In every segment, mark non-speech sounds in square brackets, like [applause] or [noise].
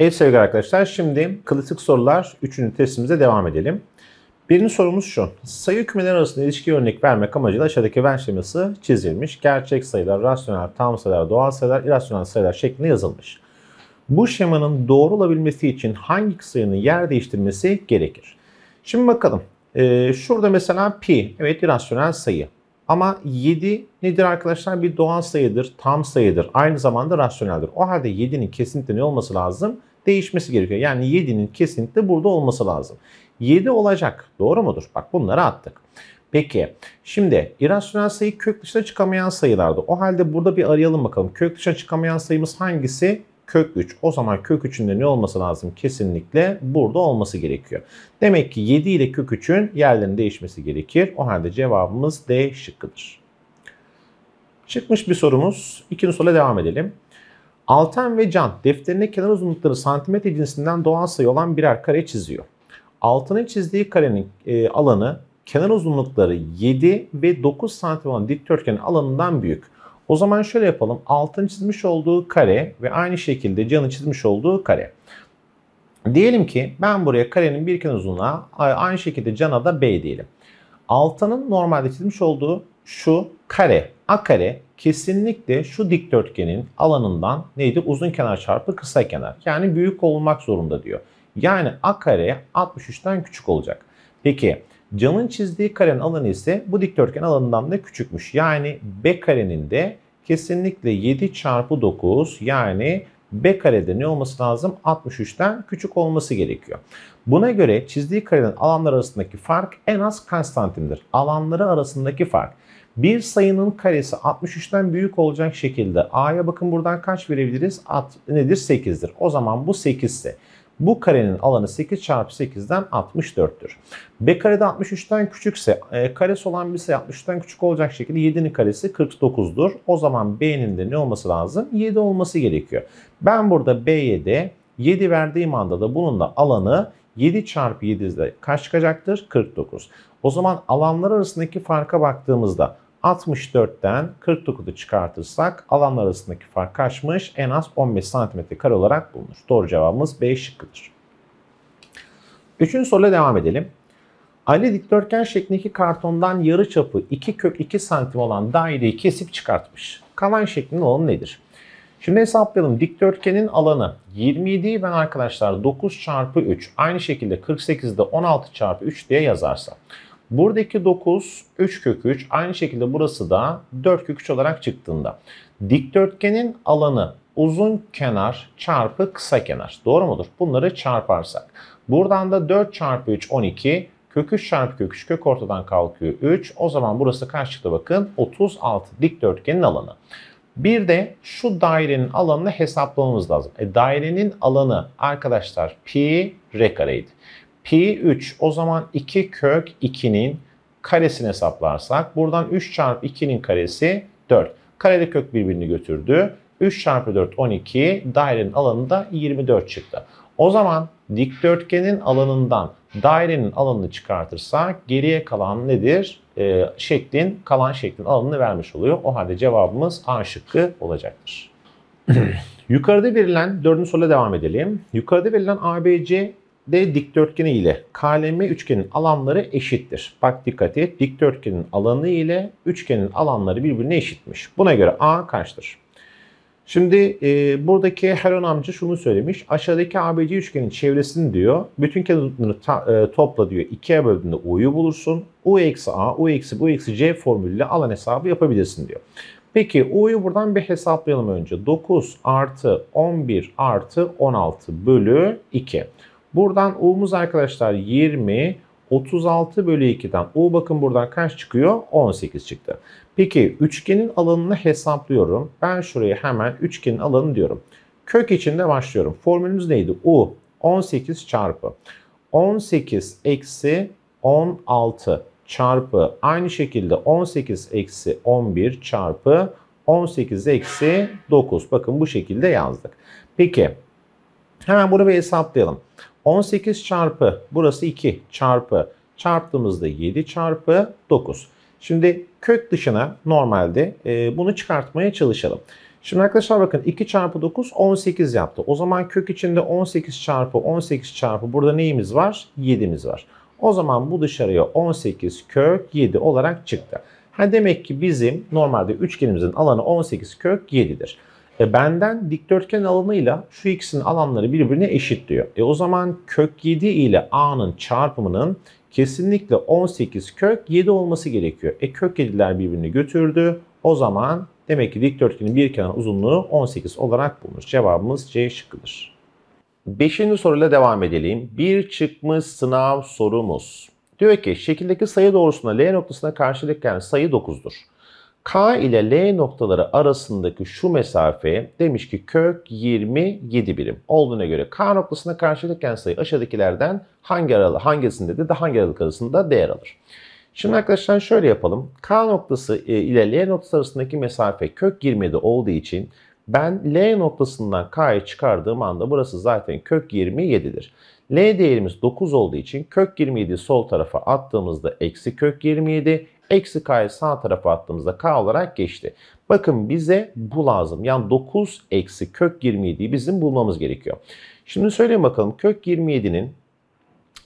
Evet sevgili arkadaşlar şimdi klasik sorular 3. testimize devam edelim. Birinci sorumuz şu. Sayı kümeleri arasında ilişki örnek vermek amacıyla aşağıdaki Venn şeması çizilmiş. Gerçek sayılar, rasyonel, tam sayılar, doğal sayılar, irasyonel sayılar şeklinde yazılmış. Bu şemanın doğru olabilmesi için hangi sayının yer değiştirmesi gerekir? Şimdi bakalım. Ee, şurada mesela pi, evet irasyonel sayı. Ama 7 nedir arkadaşlar? Bir doğal sayıdır, tam sayıdır. Aynı zamanda rasyoneldir. O halde 7'nin kesinlikle ne olması lazım? değişmesi gerekiyor. Yani 7'nin kesinlikle burada olması lazım. 7 olacak. Doğru mudur? Bak bunları attık. Peki şimdi irrasyonel sayı kök dışına çıkamayan sayılardı. O halde burada bir arayalım bakalım. Kök dışına çıkamayan sayımız hangisi? Kök 3. O zaman kök 3'ün de ne olması lazım? Kesinlikle burada olması gerekiyor. Demek ki 7 ile kök 3'ün yerlerinin değişmesi gerekir. O halde cevabımız D şıkkıdır. Çıkmış bir sorumuz. İkinci soruya devam edelim. Alten ve can defterine kenar uzunlukları santimetre cinsinden doğal sayı olan birer kare çiziyor. Altının çizdiği karenin e, alanı kenar uzunlukları 7 ve 9 santim olan dikdörtgenin alanından büyük. O zaman şöyle yapalım. Altın çizmiş olduğu kare ve aynı şekilde Can'ın çizmiş olduğu kare. Diyelim ki ben buraya karenin bir kenar uzunluğuna aynı şekilde cana da B diyelim. Altanın normalde çizmiş olduğu şu kare, A kare kesinlikle şu dikdörtgenin alanından neydi? Uzun kenar çarpı kısa kenar. Yani büyük olmak zorunda diyor. Yani a kare 63'ten küçük olacak. Peki camın çizdiği karenin alanı ise bu dikdörtgen alanından da küçükmüş. Yani b karenin de kesinlikle 7 çarpı 9 yani B karede ne olması lazım? 63'ten küçük olması gerekiyor. Buna göre çizdiği karenin alanlar arasındaki fark en az kaç santimdir? Alanları arasındaki fark. Bir sayının karesi 63'ten büyük olacak şekilde A'ya bakın buradan kaç verebiliriz? At, nedir? 8'dir. O zaman bu 8 ise bu karenin alanı 8 çarpı 8'den 64'tür. B karede 63'ten küçükse e, karesi olan bir sayı 63'ten küçük olacak şekilde 7'nin karesi 49'dur. O zaman B'nin de ne olması lazım? 7 olması gerekiyor. Ben burada B'ye de 7 verdiğim anda da bunun da alanı 7 çarpı 7'de kaç çıkacaktır? 49. O zaman alanlar arasındaki farka baktığımızda 64'ten 49'u çıkartırsak alan arasındaki fark kaçmış? En az 15 cm kare olarak bulunur. Doğru cevabımız B şıkkıdır. Üçüncü soruyla devam edelim. Ali dikdörtgen şeklindeki kartondan yarı çapı 2 kök 2 santim olan daireyi kesip çıkartmış. Kalan şeklinin alanı nedir? Şimdi hesaplayalım. Dikdörtgenin alanı 27'yi ben arkadaşlar 9 çarpı 3 aynı şekilde 48'de 16 çarpı 3 diye yazarsam. Buradaki 9 3 kök 3 aynı şekilde burası da 4 kök 3 olarak çıktığında dikdörtgenin alanı uzun kenar çarpı kısa kenar. Doğru mudur? Bunları çarparsak. Buradan da 4 çarpı 3 12 kök 3 çarpı kök 3 kök ortadan kalkıyor 3. O zaman burası kaç çıktı bakın 36 dikdörtgenin alanı. Bir de şu dairenin alanını hesaplamamız lazım. E, dairenin alanı arkadaşlar pi r kareydi. Pi 3 o zaman 2 kök 2'nin karesini hesaplarsak buradan 3 çarpı 2'nin karesi 4. Kareli kök birbirini götürdü. 3 çarpı 4 12 dairenin alanında 24 çıktı. O zaman dikdörtgenin alanından dairenin alanını çıkartırsak geriye kalan nedir? Ee, şeklin kalan şeklin alanını vermiş oluyor. O halde cevabımız A şıkkı olacaktır. [clears throat] Yukarıda verilen dördüncü soruyla devam edelim. Yukarıda verilen ABC D dikdörtgeni ile KLM üçgenin alanları eşittir. Bak dikkat et dikdörtgenin alanı ile üçgenin alanları birbirine eşitmiş. Buna göre A kaçtır? Şimdi e, buradaki Heron amca şunu söylemiş. Aşağıdaki ABC üçgenin çevresini diyor. Bütün kenarları ta, e, topla diyor. 2'ye böldüğünde U'yu bulursun. U eksi A, U eksi B, U eksi C formülüyle alan hesabı yapabilirsin diyor. Peki U'yu buradan bir hesaplayalım önce. 9 artı 11 artı 16 bölü 2. Buradan U'muz arkadaşlar 20, 36 bölü 2'den U bakın buradan kaç çıkıyor? 18 çıktı. Peki üçgenin alanını hesaplıyorum. Ben şuraya hemen üçgenin alanı diyorum. Kök içinde başlıyorum. Formülümüz neydi? U 18 çarpı 18 eksi 16 çarpı aynı şekilde 18 eksi 11 çarpı 18 eksi 9. Bakın bu şekilde yazdık. Peki hemen bunu bir hesaplayalım. 18 çarpı burası 2 çarpı çarptığımızda 7 çarpı 9. Şimdi kök dışına normalde e, bunu çıkartmaya çalışalım. Şimdi arkadaşlar bakın 2 çarpı 9 18 yaptı. O zaman kök içinde 18 çarpı 18 çarpı burada neyimiz var? 7'miz var. O zaman bu dışarıya 18 kök 7 olarak çıktı. Ha demek ki bizim normalde üçgenimizin alanı 18 kök 7'dir. E benden dikdörtgen alanıyla şu ikisinin alanları birbirine eşit diyor. E o zaman kök 7 ile A'nın çarpımının kesinlikle 18 kök 7 olması gerekiyor. E kök 7'ler birbirini götürdü. O zaman demek ki dikdörtgenin bir kenar uzunluğu 18 olarak bulunur. Cevabımız C şıkkıdır. Beşinci soruyla devam edelim. Bir çıkmış sınav sorumuz. Diyor ki şekildeki sayı doğrusuna L noktasına karşılık gelen sayı 9'dur. K ile L noktaları arasındaki şu mesafe demiş ki kök 27 birim olduğuna göre K noktasına karşılaşırken sayı aşağıdakilerden hangi aralık hangisinde de hangi aralık arasında değer alır? Şimdi arkadaşlar şöyle yapalım. K noktası e, ile L noktası arasındaki mesafe kök 27 olduğu için ben L noktasından K'yı çıkardığım anda burası zaten kök 27'dir. L değerimiz 9 olduğu için kök 27'yi sol tarafa attığımızda eksi kök 27 Eksi k'yı sağ tarafa attığımızda k olarak geçti. Bakın bize bu lazım. Yani 9 eksi kök 27'yi bizim bulmamız gerekiyor. Şimdi söyleyeyim bakalım kök 27'nin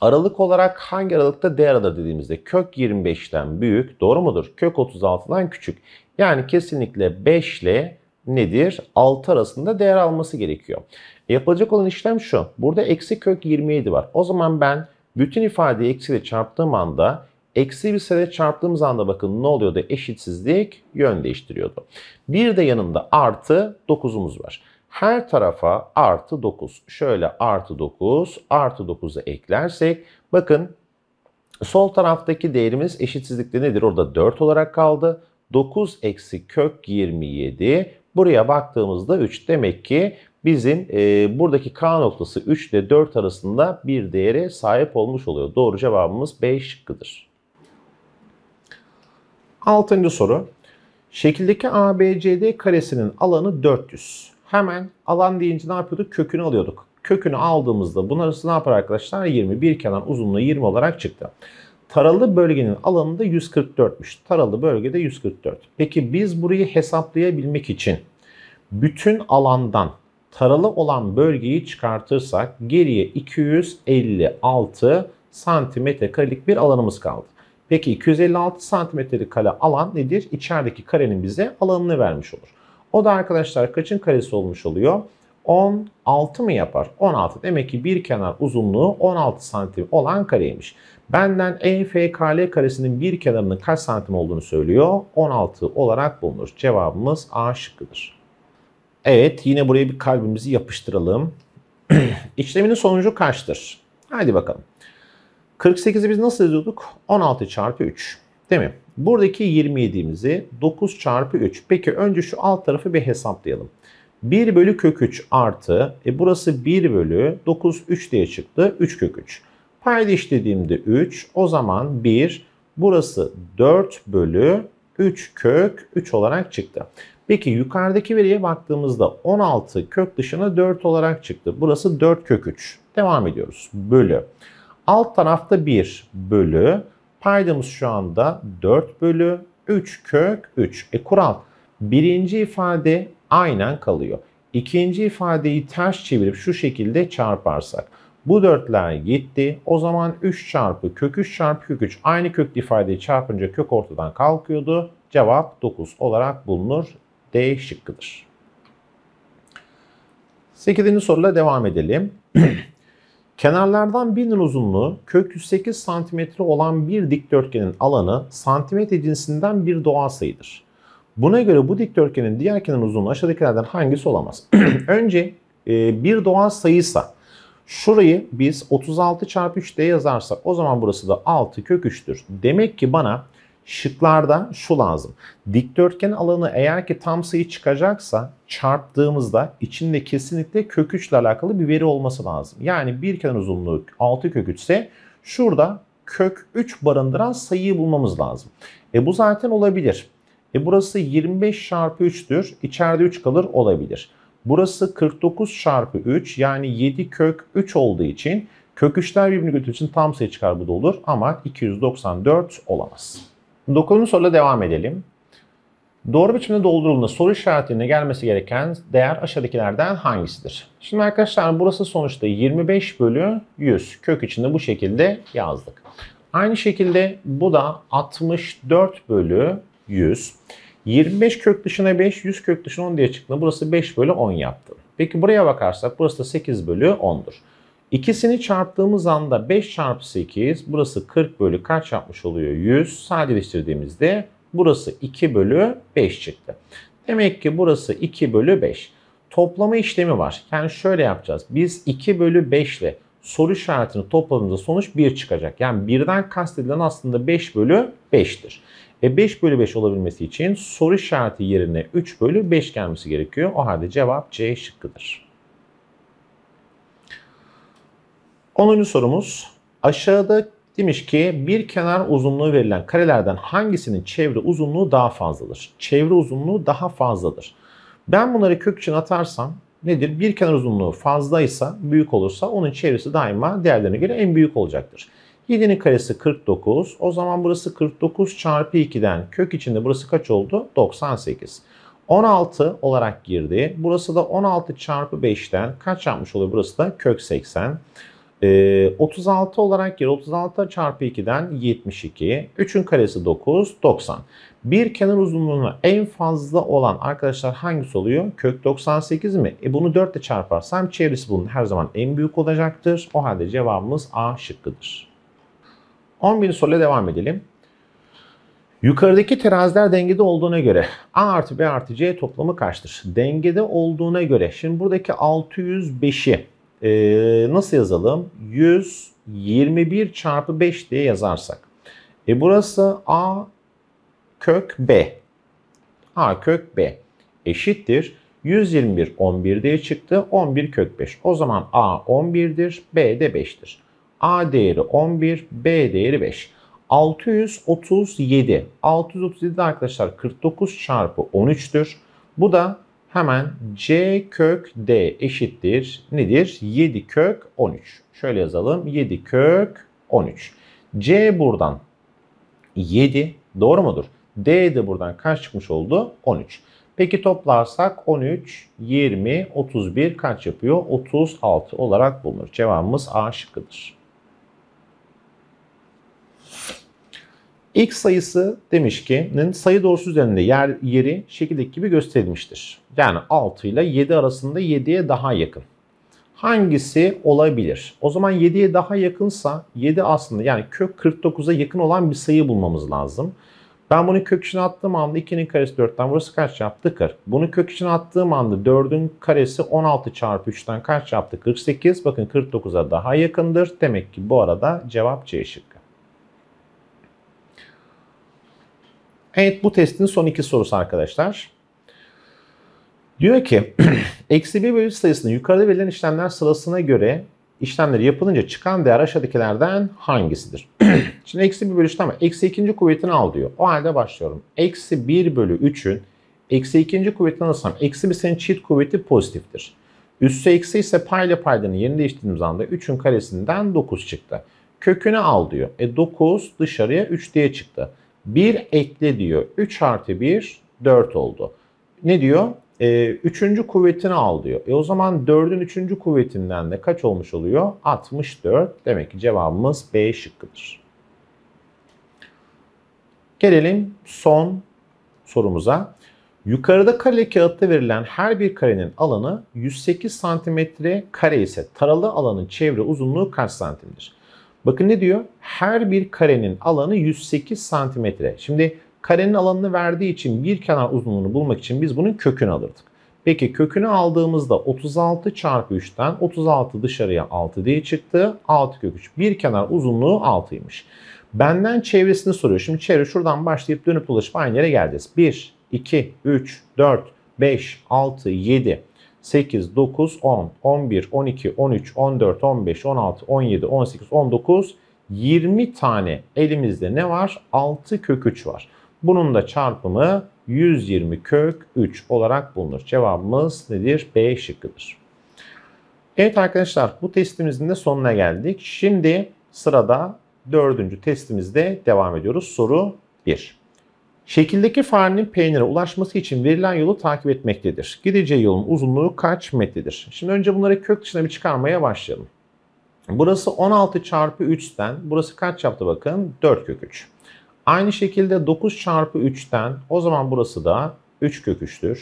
aralık olarak hangi aralıkta değer alır dediğimizde kök 25'ten büyük doğru mudur? Kök 36'dan küçük. Yani kesinlikle 5 ile nedir? 6 arasında değer alması gerekiyor. E yapılacak olan işlem şu. Burada eksi kök 27 var. O zaman ben bütün ifadeyi eksiyle çarptığım anda Eksi bir sene çarptığımız anda bakın ne oluyordu? Eşitsizlik yön değiştiriyordu. Bir de yanında artı 9'umuz var. Her tarafa artı 9. Şöyle artı 9, artı 9'u eklersek bakın sol taraftaki değerimiz eşitsizlikte nedir? Orada 4 olarak kaldı. 9 eksi kök 27. Buraya baktığımızda 3. Demek ki bizim e, buradaki K noktası 3 ile 4 arasında bir değere sahip olmuş oluyor. Doğru cevabımız B şıkkıdır. Altıncı soru. Şekildeki ABCD karesinin alanı 400. Hemen alan deyince ne yapıyorduk? Kökünü alıyorduk. Kökünü aldığımızda bunun arası ne yapar arkadaşlar? 20. Bir kenar uzunluğu 20 olarak çıktı. Taralı bölgenin alanı da 144'müş. Taralı bölgede 144. Peki biz burayı hesaplayabilmek için bütün alandan taralı olan bölgeyi çıkartırsak geriye 256 santimetre karelik bir alanımız kaldı. Peki 256 santimetrelik kare alan nedir? İçerideki karenin bize alanını vermiş olur. O da arkadaşlar kaçın karesi olmuş oluyor? 16 mı yapar? 16. Demek ki bir kenar uzunluğu 16 santim olan kareymiş. Benden EFKL karesinin bir kenarının kaç santim olduğunu söylüyor. 16 olarak bulunur. Cevabımız A şıkkıdır. Evet yine buraya bir kalbimizi yapıştıralım. [clears throat] İşleminin sonucu kaçtır? Hadi bakalım. 48'i biz nasıl yazıyorduk? 16 çarpı 3. Değil mi? Buradaki 27'imizi 9 çarpı 3. Peki önce şu alt tarafı bir hesaplayalım. 1 bölü kök 3 artı, e burası 1 bölü 9 3 diye çıktı. 3 kök 3. Paydiş dediğimde 3. O zaman 1, burası 4 bölü 3 kök 3 olarak çıktı. Peki yukarıdaki veriye baktığımızda 16 kök dışına 4 olarak çıktı. Burası 4 kök 3. Devam ediyoruz. Bölü. Alt tarafta 1 bölü paydamız şu anda 4 bölü 3 kök 3. E kural birinci ifade aynen kalıyor. İkinci ifadeyi ters çevirip şu şekilde çarparsak. Bu dörtler gitti. O zaman 3 çarpı kök 3 çarpı kök 3 aynı köklü ifadeyi çarpınca kök ortadan kalkıyordu. Cevap 9 olarak bulunur. D şıkkıdır. 8. soruyla devam edelim. [clears throat] Kenarlardan birinin uzunluğu kök 108 santimetre olan bir dikdörtgenin alanı santimetre cinsinden bir doğal sayıdır. Buna göre bu dikdörtgenin diğer kenar uzunluğu aşağıdakilerden hangisi olamaz? [clears throat] Önce e, bir doğal sayıysa şurayı biz 36 çarpı 3 diye yazarsak o zaman burası da 6 kök 3'tür. Demek ki bana Şıklarda şu lazım. Dikdörtgen alanı eğer ki tam sayı çıkacaksa çarptığımızda içinde kesinlikle kök 3 alakalı bir veri olması lazım. Yani bir kenar uzunluğu 6 kök 3 şurada kök 3 barındıran sayıyı bulmamız lazım. E bu zaten olabilir. E burası 25 çarpı 3'tür. İçeride 3 kalır olabilir. Burası 49 çarpı 3 yani 7 kök 3 olduğu için kök 3'ler birbirini götürdüğü için tam sayı çıkar bu da olur ama 294 olamaz. Dokunun soruyla devam edelim. Doğru biçimde doldurulduğunda soru işaretine gelmesi gereken değer aşağıdakilerden hangisidir? Şimdi arkadaşlar burası sonuçta 25 bölü 100. Kök içinde bu şekilde yazdık. Aynı şekilde bu da 64 bölü 100. 25 kök dışına 5, 100 kök dışına 10 diye çıktığında burası 5 bölü 10 yaptı. Peki buraya bakarsak burası da 8 bölü 10'dur. İkisini çarptığımız anda 5 çarpı 8 burası 40 bölü kaç yapmış oluyor? 100. Sadeleştirdiğimizde burası 2 bölü 5 çıktı. Demek ki burası 2 bölü 5. Toplama işlemi var. Yani şöyle yapacağız. Biz 2 bölü 5 ile soru işaretini topladığımızda sonuç 1 çıkacak. Yani birden kastedilen aslında 5 bölü 5'tir. E 5 bölü 5 olabilmesi için soru işareti yerine 3 bölü 5 gelmesi gerekiyor. O halde cevap C şıkkıdır. 10. sorumuz. Aşağıda demiş ki bir kenar uzunluğu verilen karelerden hangisinin çevre uzunluğu daha fazladır? Çevre uzunluğu daha fazladır. Ben bunları kök için atarsam nedir? Bir kenar uzunluğu fazlaysa, büyük olursa onun çevresi daima diğerlerine göre en büyük olacaktır. 7'nin karesi 49. O zaman burası 49 çarpı 2'den kök içinde burası kaç oldu? 98. 16 olarak girdi. Burası da 16 çarpı 5'ten kaç yapmış oluyor? Burası da kök 80. 36 ee, olarak yer 36 çarpı 2'den 72. 3'ün karesi 9, 90. Bir kenar uzunluğuna en fazla olan arkadaşlar hangisi oluyor? Kök 98 mi? E bunu 4 ile çarparsam çevresi bunun her zaman en büyük olacaktır. O halde cevabımız A şıkkıdır. 11. soruyla devam edelim. Yukarıdaki teraziler dengede olduğuna göre A artı B artı C toplamı kaçtır? Dengede olduğuna göre şimdi buradaki 605'i e, nasıl yazalım? 121 çarpı 5 diye yazarsak. E burası A kök B. A kök B eşittir. 121 11 diye çıktı. 11 kök 5. O zaman A 11'dir. B de 5'tir. A değeri 11. B değeri 5. 637. 637 arkadaşlar 49 çarpı 13'tür. Bu da hemen c kök d eşittir nedir? 7 kök 13. Şöyle yazalım 7 kök 13. c buradan 7 doğru mudur? d de buradan kaç çıkmış oldu? 13. Peki toplarsak 13, 20, 31 kaç yapıyor? 36 olarak bulunur. Cevabımız A şıkkıdır. X sayısı demiş ki sayı doğrusu üzerinde yer, yeri şekildeki gibi gösterilmiştir. Yani 6 ile 7 arasında 7'ye daha yakın. Hangisi olabilir? O zaman 7'ye daha yakınsa 7 aslında yani kök 49'a yakın olan bir sayı bulmamız lazım. Ben bunu kök içine attığım anda 2'nin karesi 4'ten burası kaç yaptı? 40. Bunu kök içine attığım anda 4'ün karesi 16 çarpı 3'ten kaç yaptı? 48. Bakın 49'a daha yakındır. Demek ki bu arada cevap C şıkkı. Evet bu testin son iki sorusu arkadaşlar. Diyor ki [clears throat] eksi 1 bölü sayısını yukarıda verilen işlemler sırasına göre işlemleri yapılınca çıkan değer aşağıdakilerden hangisidir? [clears throat] Şimdi eksi 1 bölü 3 ama eksi 2. kuvvetini al diyor. O halde başlıyorum. Eksi 1 bölü 3'ün eksi 2. kuvvetini alırsam eksi bir senin çift kuvveti pozitiftir. Üssü eksi ise payla paydanın yerini değiştirdiğimiz anda 3'ün karesinden 9 çıktı. Kökünü al diyor. E 9 dışarıya 3 diye çıktı. 1 ekle diyor. 3 artı 1 4 oldu. Ne diyor? E, üçüncü kuvvetini al diyor. E o zaman 4'ün üçüncü kuvvetinden de kaç olmuş oluyor? 64. Demek ki cevabımız B şıkkıdır. Gelelim son sorumuza. Yukarıda kare kağıtta verilen her bir karenin alanı 108 santimetre kare ise taralı alanın çevre uzunluğu kaç santimdir? Bakın ne diyor? Her bir karenin alanı 108 santimetre. Şimdi karenin alanını verdiği için bir kenar uzunluğunu bulmak için biz bunun kökünü alırdık. Peki kökünü aldığımızda 36 çarpı 3'ten 36 dışarıya 6 diye çıktı. 6 kök 3. Bir kenar uzunluğu 6'ymış. Benden çevresini soruyor. Şimdi çevre şuradan başlayıp dönüp dolaşıp aynı yere geleceğiz. 1, 2, 3, 4, 5, 6, 7. 8, 9, 10, 11, 12, 13, 14, 15, 16, 17, 18, 19, 20 tane elimizde ne var? 6 kök 3 var. Bunun da çarpımı 120 kök 3 olarak bulunur. Cevabımız nedir? B şıkkıdır. Evet arkadaşlar bu testimizin de sonuna geldik. Şimdi sırada dördüncü testimizde devam ediyoruz. Soru 1. Şekildeki farenin peynire ulaşması için verilen yolu takip etmektedir. Gideceği yolun uzunluğu kaç metredir? Şimdi önce bunları kök dışına bir çıkarmaya başlayalım. Burası 16 çarpı 3'ten, burası kaç yaptı bakın? 4 kök 3. Aynı şekilde 9 çarpı 3'ten, o zaman burası da 3 kök 3'tür.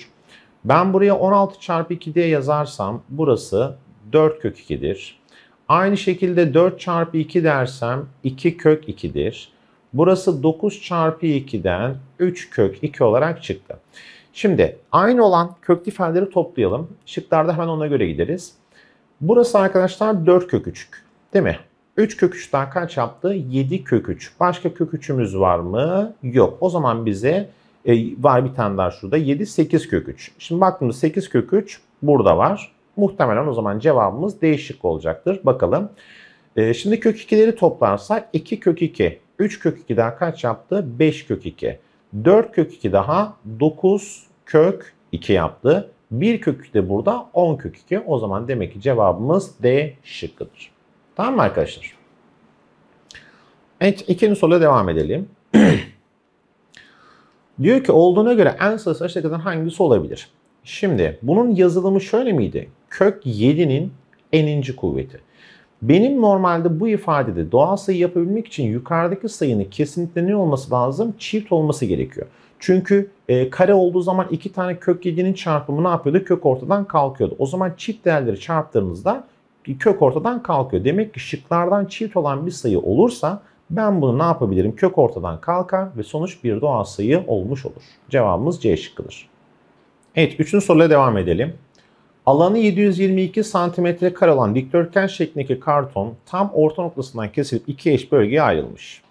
Ben buraya 16 çarpı 2 diye yazarsam burası 4 kök 2'dir. Aynı şekilde 4 çarpı 2 dersem 2 kök 2'dir. Burası 9 çarpı 2'den 3 kök 2 olarak çıktı. Şimdi aynı olan kök ifadeleri toplayalım. Şıklarda hemen ona göre gideriz. Burası arkadaşlar 4 kök 3. Değil mi? 3 kök 3'ten kaç yaptı? 7 kök 3. Başka kök 3'ümüz var mı? Yok. O zaman bize e, var bir tane daha şurada. 7, 8 kök 3. Şimdi baktığımız 8 kök 3 burada var. Muhtemelen o zaman cevabımız değişik olacaktır. Bakalım. E, şimdi kök 2'leri toplarsak 2 kök 2 3 kök 2'den kaç yaptı? 5 kök 2. 4 kök 2 daha 9 kök 2 yaptı. 1 kök 2 de burada 10 kök 2. O zaman demek ki cevabımız D şıkkıdır. Tamam mı arkadaşlar? Evet ikinci soruya devam edelim. [clears throat] Diyor ki olduğuna göre en sayısı kadar hangisi olabilir? Şimdi bunun yazılımı şöyle miydi? Kök 7'nin eninci kuvveti. Benim normalde bu ifadede doğal sayı yapabilmek için yukarıdaki sayının kesinlikle ne olması lazım? Çift olması gerekiyor. Çünkü e, kare olduğu zaman iki tane kök 7'nin çarpımı ne yapıyordu? Kök ortadan kalkıyordu. O zaman çift değerleri çarptığımızda kök ortadan kalkıyor. Demek ki şıklardan çift olan bir sayı olursa ben bunu ne yapabilirim? Kök ortadan kalkar ve sonuç bir doğal sayı olmuş olur. Cevabımız C şıkkıdır. Evet üçüncü soruya devam edelim. Alanı 722 santimetre kare olan dikdörtgen şeklindeki karton tam orta noktasından kesilip iki eş bölgeye ayrılmış.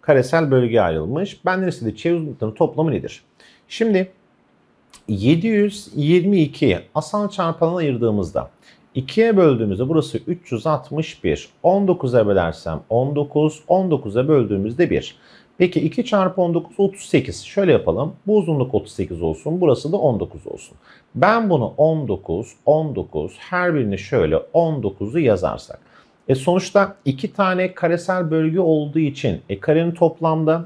Karesel bölgeye ayrılmış. Benden istediği çevre uzunluklarının toplamı nedir? Şimdi 722 asal çarpanına ayırdığımızda 2'ye böldüğümüzde burası 361. 19'a bölersem 19, 19'a böldüğümüzde 1. Peki 2 çarpı 19 38. Şöyle yapalım. Bu uzunluk 38 olsun. Burası da 19 olsun. Ben bunu 19, 19 her birini şöyle 19'u yazarsak. E sonuçta 2 tane karesel bölge olduğu için e karenin toplamda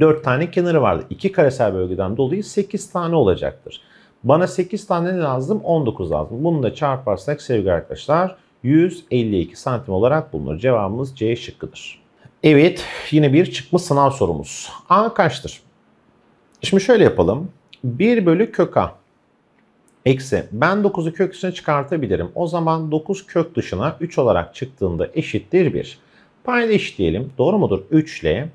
4 tane kenarı vardı. 2 karesel bölgeden dolayı 8 tane olacaktır. Bana 8 tane lazım? 19 lazım. Bunu da çarparsak sevgili arkadaşlar 152 santim olarak bulunur. Cevabımız C şıkkıdır. Evet yine bir çıkmış sınav sorumuz. A kaçtır? Şimdi şöyle yapalım. 1 bölü kök A. Eksi ben 9'u kök dışına çıkartabilirim. O zaman 9 kök dışına 3 olarak çıktığında eşittir 1. Payda diyelim. Doğru mudur? 3 ile.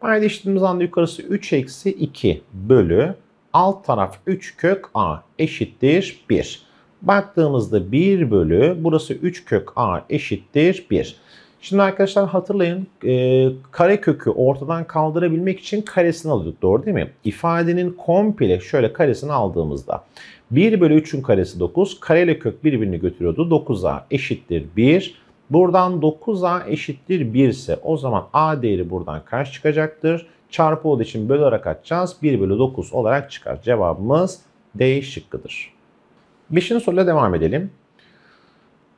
Payda anda yukarısı 3 eksi 2 bölü alt taraf 3 kök A eşittir 1. Baktığımızda 1 bölü burası 3 kök A eşittir 1. Şimdi arkadaşlar hatırlayın e, kare kökü ortadan kaldırabilmek için karesini alıyorduk doğru değil mi? İfadenin komple şöyle karesini aldığımızda 1 bölü 3'ün karesi 9 kare ile kök birbirini götürüyordu 9a eşittir 1. Buradan 9a eşittir 1 ise o zaman a değeri buradan kaç çıkacaktır? Çarpı olduğu için böl olarak atacağız 1 bölü 9 olarak çıkar. Cevabımız D şıkkıdır. Beşinci soruyla devam edelim.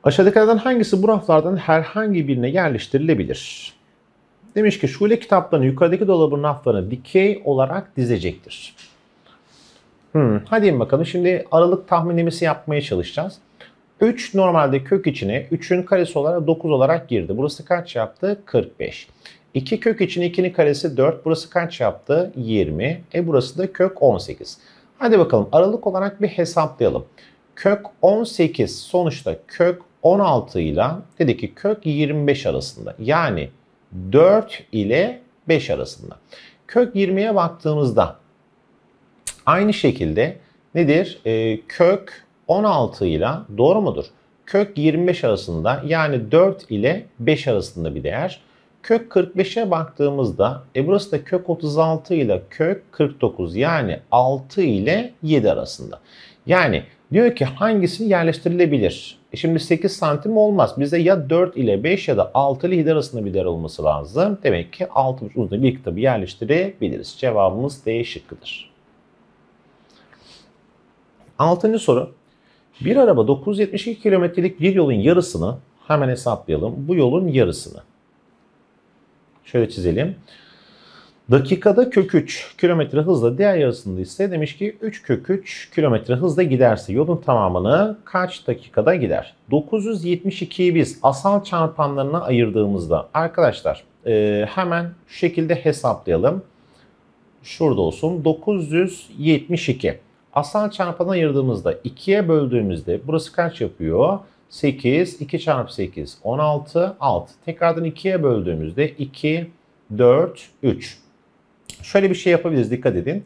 Aşağıdakilerden hangisi bu raflardan herhangi birine yerleştirilebilir? Demiş ki şule kitaplarını yukarıdaki dolabın raflarına dikey olarak dizecektir. Hmm, hadi bakalım şimdi aralık tahminlemesi yapmaya çalışacağız. 3 normalde kök içine 3'ün karesi olarak 9 olarak girdi. Burası kaç yaptı? 45. 2 kök içine 2'nin karesi 4. Burası kaç yaptı? 20. E burası da kök 18. Hadi bakalım aralık olarak bir hesaplayalım. Kök 18 sonuçta kök 16 ile dedi ki kök 25 arasında. Yani 4 ile 5 arasında. Kök 20'ye baktığımızda aynı şekilde nedir? E, kök 16 ile doğru mudur? Kök 25 arasında yani 4 ile 5 arasında bir değer. Kök 45'e baktığımızda e burası da kök 36 ile kök 49 yani 6 ile 7 arasında. Yani diyor ki hangisi yerleştirilebilir? E şimdi 8 santim olmaz. Bize ya 4 ile 5 ya da 6 ile 7 arasında bir değer olması lazım. Demek ki 6.5 uzunluğunda bir kitabı yerleştirebiliriz. Cevabımız D şıkkıdır. Altıncı soru. Bir araba 972 kilometrelik bir yolun yarısını hemen hesaplayalım. Bu yolun yarısını. Şöyle çizelim. Dakikada kök 3 kilometre hızla diğer yarısında ise demiş ki 3 kök 3 kilometre hızla giderse yolun tamamını kaç dakikada gider? 972'yi biz asal çarpanlarına ayırdığımızda arkadaşlar e, hemen şu şekilde hesaplayalım. Şurada olsun 972. Asal çarpana ayırdığımızda 2'ye böldüğümüzde burası kaç yapıyor? 8, 2 çarpı 8, 16, 6. Tekrardan 2'ye böldüğümüzde 2, 4, 3. Şöyle bir şey yapabiliriz dikkat edin.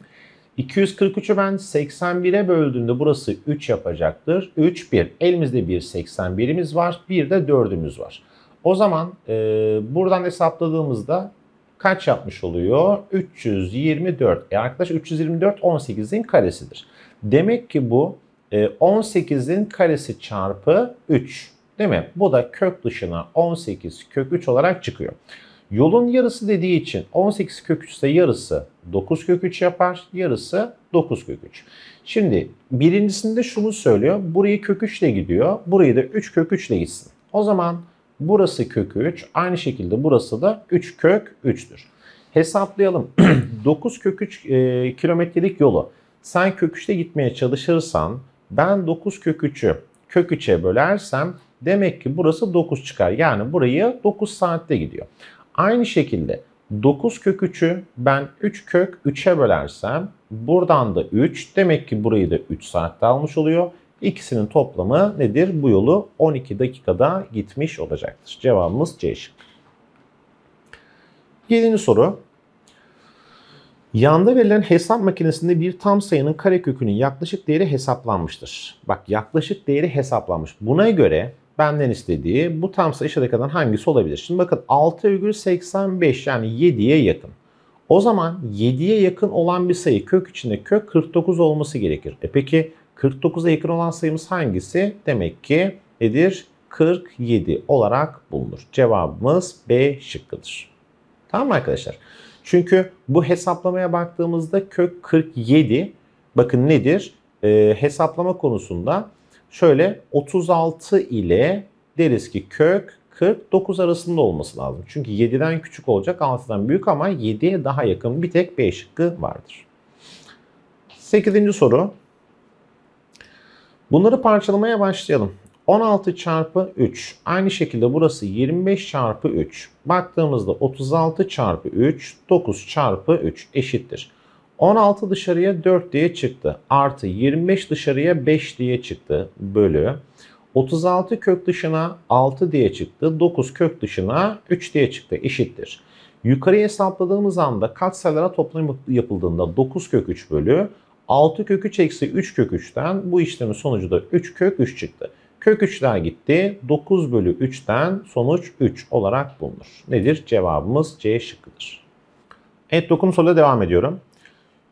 243'ü ben 81'e böldüğümde burası 3 yapacaktır. 3, 1. Elimizde bir 81'imiz var. Bir de 4'ümüz var. O zaman e, buradan hesapladığımızda kaç yapmış oluyor? 324. E arkadaş 324 18'in karesidir. Demek ki bu e, 18'in karesi çarpı 3. Değil mi? Bu da kök dışına 18 kök 3 olarak çıkıyor. Yolun yarısı dediği için 18 kök 3 ise yarısı 9 kök 3 yapar, yarısı 9 kök 3. Şimdi birincisinde şunu söylüyor. Burayı kök 3 ile gidiyor. Burayı da 3 kök 3 ile gitsin. O zaman burası kök 3. Aynı şekilde burası da 3 kök 3'tür. Hesaplayalım. 9 [clears throat] kök 3 e, kilometrelik yolu sen kök 3'te gitmeye çalışırsan ben 9 kök 3'ü kök 3'e bölersem demek ki burası 9 çıkar. Yani burayı 9 saatte gidiyor. Aynı şekilde 9 kök 3'ü ben 3 kök 3'e bölersem buradan da 3 demek ki burayı da 3 saatte almış oluyor. İkisinin toplamı nedir? Bu yolu 12 dakikada gitmiş olacaktır. Cevabımız C şıkkı. Yedinci soru. Yanda verilen hesap makinesinde bir tam sayının karekökünün yaklaşık değeri hesaplanmıştır. Bak yaklaşık değeri hesaplanmış. Buna göre benden istediği bu tam sayı kadar hangisi olabilir? Şimdi bakın 6,85 yani 7'ye yakın. O zaman 7'ye yakın olan bir sayı kök içinde kök 49 olması gerekir. E peki 49'a yakın olan sayımız hangisi? Demek ki nedir? 47 olarak bulunur. Cevabımız B şıkkıdır. Tamam mı arkadaşlar? Çünkü bu hesaplamaya baktığımızda kök 47 bakın nedir? E, hesaplama konusunda Şöyle 36 ile deriz ki kök 49 arasında olması lazım. Çünkü 7'den küçük olacak 6'dan büyük ama 7'ye daha yakın bir tek B şıkkı vardır. 8. soru. Bunları parçalamaya başlayalım. 16 çarpı 3. Aynı şekilde burası 25 çarpı 3. Baktığımızda 36 çarpı 3, 9 çarpı 3 eşittir. 16 dışarıya 4 diye çıktı. Artı 25 dışarıya 5 diye çıktı bölü. 36 kök dışına 6 diye çıktı. 9 kök dışına 3 diye çıktı. Eşittir. Yukarıya hesapladığımız anda katsayılara toplam yapıldığında 9 kök 3 bölü 6 kök 3 eksi 3 kök 3'ten bu işlemin sonucu da 3 kök 3 çıktı. Kök 3'ler gitti. 9 bölü 3'ten sonuç 3 olarak bulunur. Nedir? Cevabımız C şıkkıdır. Evet dokun soruyla devam ediyorum.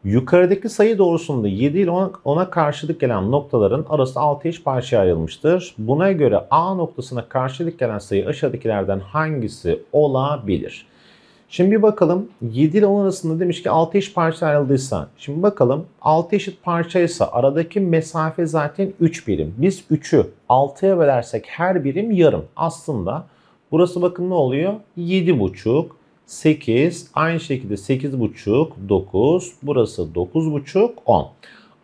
Yukarıdaki sayı doğrusunda 7 ile 10'a karşılık gelen noktaların arası 6 eş parçaya ayrılmıştır. Buna göre A noktasına karşılık gelen sayı aşağıdakilerden hangisi olabilir? Şimdi bir bakalım 7 ile 10 arasında demiş ki 6 eş parça ayrıldıysa. Şimdi bakalım 6 eşit parçaysa aradaki mesafe zaten 3 birim. Biz 3'ü 6'ya bölersek her birim yarım. Aslında burası bakın ne oluyor? 7,5. 8. Aynı şekilde 8,5, 9. Burası 9,5, 10.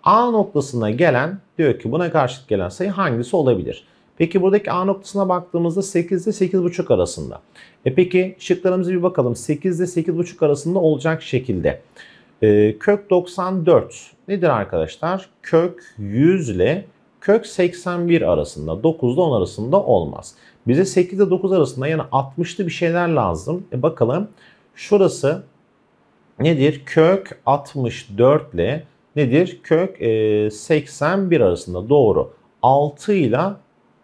A noktasına gelen diyor ki buna karşılık gelen sayı hangisi olabilir? Peki buradaki A noktasına baktığımızda 8 ile 8,5 arasında. E peki şıklarımıza bir bakalım. 8 ile 8,5 arasında olacak şekilde. E, kök 94 nedir arkadaşlar? Kök 100 ile kök 81 arasında 9 ile 10 arasında olmaz. Bize 8 ile 9 arasında yani 60'lı bir şeyler lazım. E bakalım şurası nedir? Kök 64 ile nedir? Kök 81 e, arasında doğru. 6 ile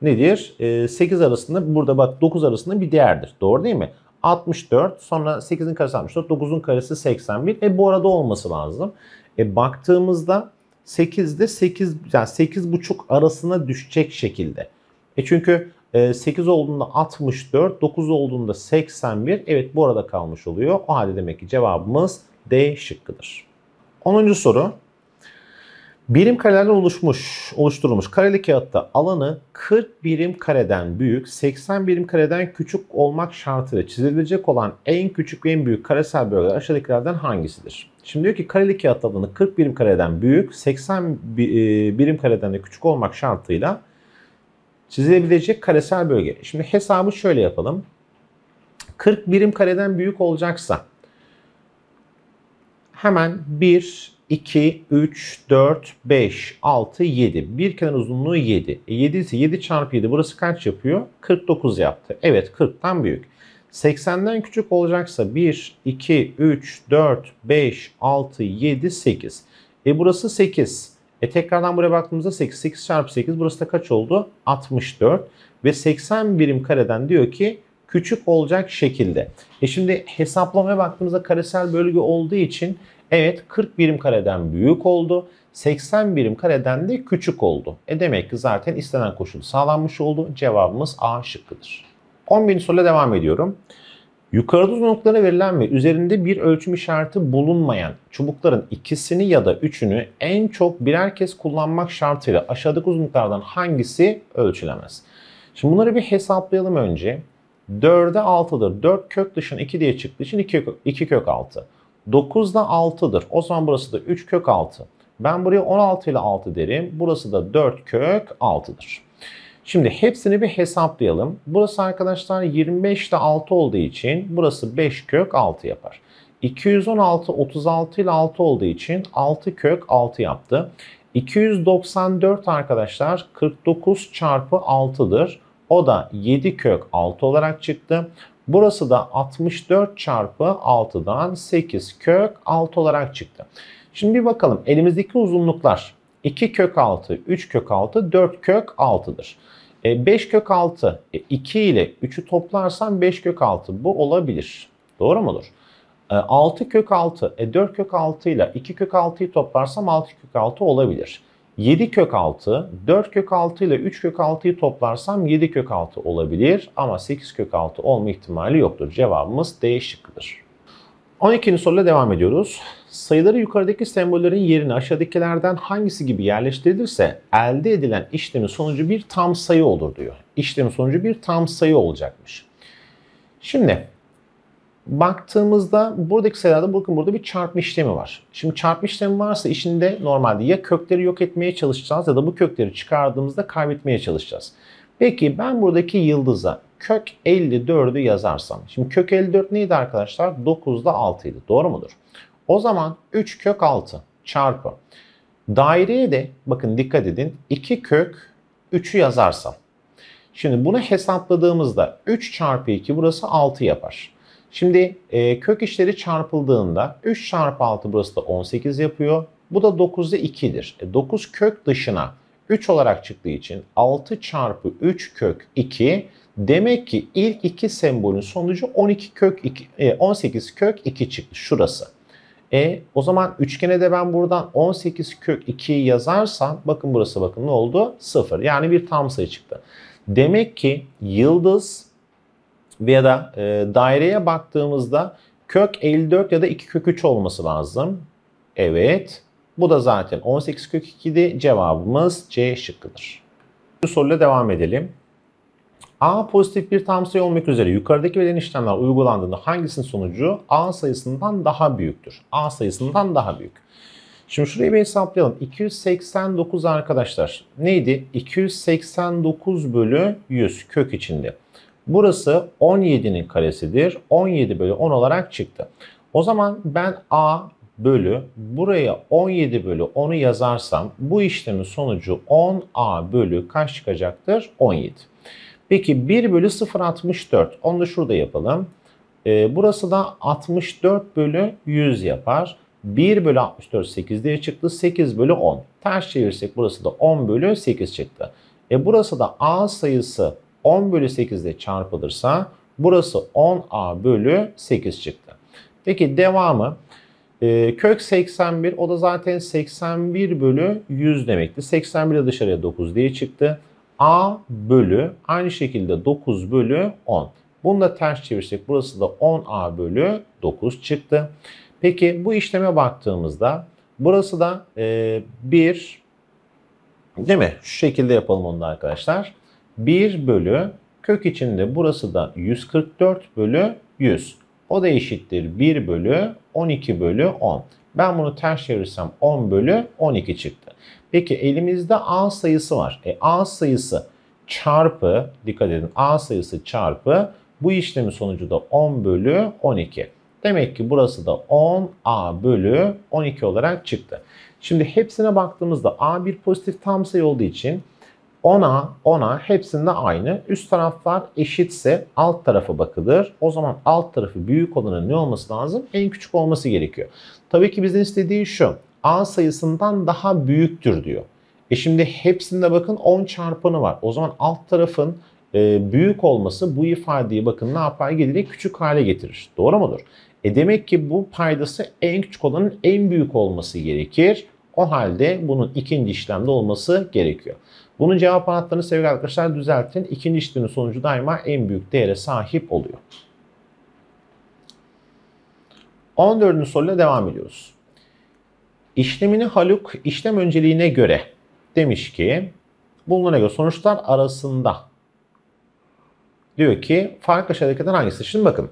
nedir? 8 e, arasında burada bak 9 arasında bir değerdir. Doğru değil mi? 64 sonra 8'in karesi 64 9'un karesi 81. E bu arada olması lazım. E baktığımızda 8'de 8 yani 8 buçuk arasına düşecek şekilde. E çünkü 8 ee, olduğunda 64, 9 olduğunda 81. Evet bu arada kalmış oluyor. O halde demek ki cevabımız D şıkkıdır. 10. soru. Birim karelerden oluşmuş, oluşturulmuş kareli kağıtta alanı 40 birim kareden büyük, 80 birim kareden küçük olmak şartıyla çizilecek olan en küçük ve en büyük karesel bölgeler aşağıdakilerden hangisidir? Şimdi diyor ki kareli kağıt alanı 40 birim kareden büyük, 80 e, birim kareden de küçük olmak şartıyla çizilebilecek karesel bölge. Şimdi hesabı şöyle yapalım. 40 birim kareden büyük olacaksa hemen 1, 2, 3, 4, 5, 6, 7. Bir kenar uzunluğu 7. E 7 ise 7 çarpı 7 burası kaç yapıyor? 49 yaptı. Evet 40'tan büyük. 80'den küçük olacaksa 1, 2, 3, 4, 5, 6, 7, 8. E burası 8. E tekrardan buraya baktığımızda 8, 8 çarpı 8 burası da kaç oldu? 64 ve 80 birim kareden diyor ki küçük olacak şekilde. E şimdi hesaplamaya baktığımızda karesel bölge olduğu için evet 40 birim kareden büyük oldu. 80 birim kareden de küçük oldu. E demek ki zaten istenen koşul sağlanmış oldu. Cevabımız A şıkkıdır. 10 bin soruyla devam ediyorum. Yukarıda uzunluklara verilen ve üzerinde bir ölçüm işareti bulunmayan çubukların ikisini ya da üçünü en çok birer kez kullanmak şartıyla aşağıdaki uzunluklardan hangisi ölçülemez? Şimdi bunları bir hesaplayalım önce. 4'e 6'dır. 4 kök dışına 2 diye çıktığı için 2 kök, 2 kök 6. 9'da da 6'dır. O zaman burası da 3 kök 6. Ben buraya 16 ile 6 derim. Burası da 4 kök 6'dır. Şimdi hepsini bir hesaplayalım. Burası arkadaşlar 25 ile 6 olduğu için burası 5 kök 6 yapar. 216 36 ile 6 olduğu için 6 kök 6 yaptı. 294 arkadaşlar 49 çarpı 6'dır. O da 7 kök 6 olarak çıktı. Burası da 64 çarpı 6'dan 8 kök 6 olarak çıktı. Şimdi bir bakalım elimizdeki uzunluklar 2 kök 6, 3 kök 6, 4 kök 6'dır. E, 5 kök 6. E, 2 ile 3'ü toplarsam 5 kök 6. Bu olabilir. Doğru mudur? E, 6 kök 6. E, 4 kök 6 ile 2 kök 6'yı toplarsam 6 kök 6 olabilir. 7 kök 6, 4 kök 6 ile 3 kök 6'yı toplarsam 7 kök 6 olabilir ama 8 kök 6 olma ihtimali yoktur. Cevabımız D şıkkıdır. 12. soruyla devam ediyoruz. Sayıları yukarıdaki sembollerin yerine aşağıdakilerden hangisi gibi yerleştirilirse elde edilen işlemin sonucu bir tam sayı olur diyor. İşlemin sonucu bir tam sayı olacakmış. Şimdi baktığımızda buradaki sayılarda bakın burada bir çarpma işlemi var. Şimdi çarpma işlemi varsa içinde normalde ya kökleri yok etmeye çalışacağız ya da bu kökleri çıkardığımızda kaybetmeye çalışacağız. Peki ben buradaki yıldıza kök 54'ü yazarsam. Şimdi kök 54 neydi arkadaşlar? 9'da 6 idi. Doğru mudur? O zaman 3 kök 6 çarpı daireye de bakın dikkat edin 2 kök 3'ü yazarsam. Şimdi bunu hesapladığımızda 3 çarpı 2 burası 6 yapar. Şimdi e, kök işleri çarpıldığında 3 çarpı 6 burası da 18 yapıyor. Bu da 9'da 2'dir. E, 9 kök dışına 3 olarak çıktığı için 6 çarpı 3 kök 2 demek ki ilk iki sembolün sonucu 12 kök 2, e, 18 kök 2 çıktı şurası. E o zaman üçgene de ben buradan 18 kök 2'yi yazarsam bakın burası bakın ne oldu? 0. Yani bir tam sayı çıktı. Demek ki yıldız veya da e, daireye baktığımızda kök 54 ya da 2 kök 3 olması lazım. Evet. Bu da zaten 18 kök 2'di. Cevabımız C şıkkıdır. Bu soruyla devam edelim. A pozitif bir tam sayı olmak üzere yukarıdaki verilen işlemler uygulandığında hangisinin sonucu A sayısından daha büyüktür? A sayısından daha büyük. Şimdi şurayı bir hesaplayalım. 289 arkadaşlar neydi? 289 bölü 100 kök içinde. Burası 17'nin karesidir. 17 bölü 10 olarak çıktı. O zaman ben A bölü buraya 17 bölü 10'u yazarsam bu işlemin sonucu 10A bölü kaç çıkacaktır? 17. Peki 1 bölü 0.64 onu da şurada yapalım. Ee, burası da 64 bölü 100 yapar. 1 bölü 64 8 diye çıktı. 8 bölü 10. Ters çevirsek burası da 10 bölü 8 çıktı. E burası da A sayısı 10 bölü 8 ile çarpılırsa burası 10A bölü 8 çıktı. Peki devamı e, kök 81 o da zaten 81 bölü 100 demekti. 81 dışarıya 9 diye çıktı. A bölü aynı şekilde 9 bölü 10. Bunu da ters çevirsek burası da 10A bölü 9 çıktı. Peki bu işleme baktığımızda burası da e, 1 değil mi? Şu şekilde yapalım onu da arkadaşlar. 1 bölü kök içinde burası da 144 bölü 100. O da eşittir 1 bölü 12 bölü 10. Ben bunu ters çevirirsem 10 bölü 12 çıktı. Peki elimizde A sayısı var. E, A sayısı çarpı, dikkat edin A sayısı çarpı bu işlemin sonucu da 10 bölü 12. Demek ki burası da 10A bölü 12 olarak çıktı. Şimdi hepsine baktığımızda A bir pozitif tam sayı olduğu için 10'a, 10'a hepsinde aynı. Üst taraflar eşitse alt tarafa bakılır. O zaman alt tarafı büyük olanın ne olması lazım? En küçük olması gerekiyor. Tabii ki bizim istediği şu. A sayısından daha büyüktür diyor. E şimdi hepsinde bakın 10 çarpanı var. O zaman alt tarafın e, büyük olması bu ifadeyi bakın ne yapar? Giderek küçük hale getirir. Doğru mudur? E demek ki bu paydası en küçük olanın en büyük olması gerekir. O halde bunun ikinci işlemde olması gerekiyor. Bunun cevap anahtarını sevgili arkadaşlar düzeltin. İkinci işlemin sonucu daima en büyük değere sahip oluyor. 14. soruyla devam ediyoruz. İşlemini Haluk işlem önceliğine göre demiş ki bulunana göre sonuçlar arasında diyor ki fark aşağıdakilerden hangisi? Şimdi bakın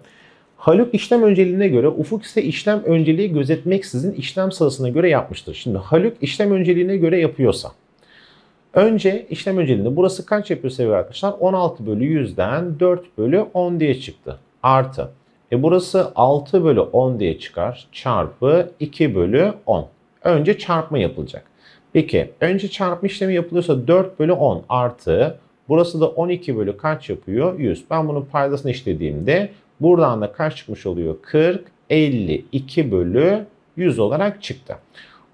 Haluk işlem önceliğine göre Ufuk ise işlem önceliği gözetmeksizin işlem sırasına göre yapmıştır. Şimdi Haluk işlem önceliğine göre yapıyorsa Önce işlem önceliğinde burası kaç yapıyor sevgili arkadaşlar? 16 bölü 100'den 4 bölü 10 diye çıktı. Artı. E burası 6 bölü 10 diye çıkar. Çarpı 2 bölü 10. Önce çarpma yapılacak. Peki önce çarpma işlemi yapılıyorsa 4 bölü 10 artı burası da 12 bölü kaç yapıyor? 100. Ben bunun paydasını işlediğimde buradan da kaç çıkmış oluyor? 40, 50, 2 bölü 100 olarak çıktı.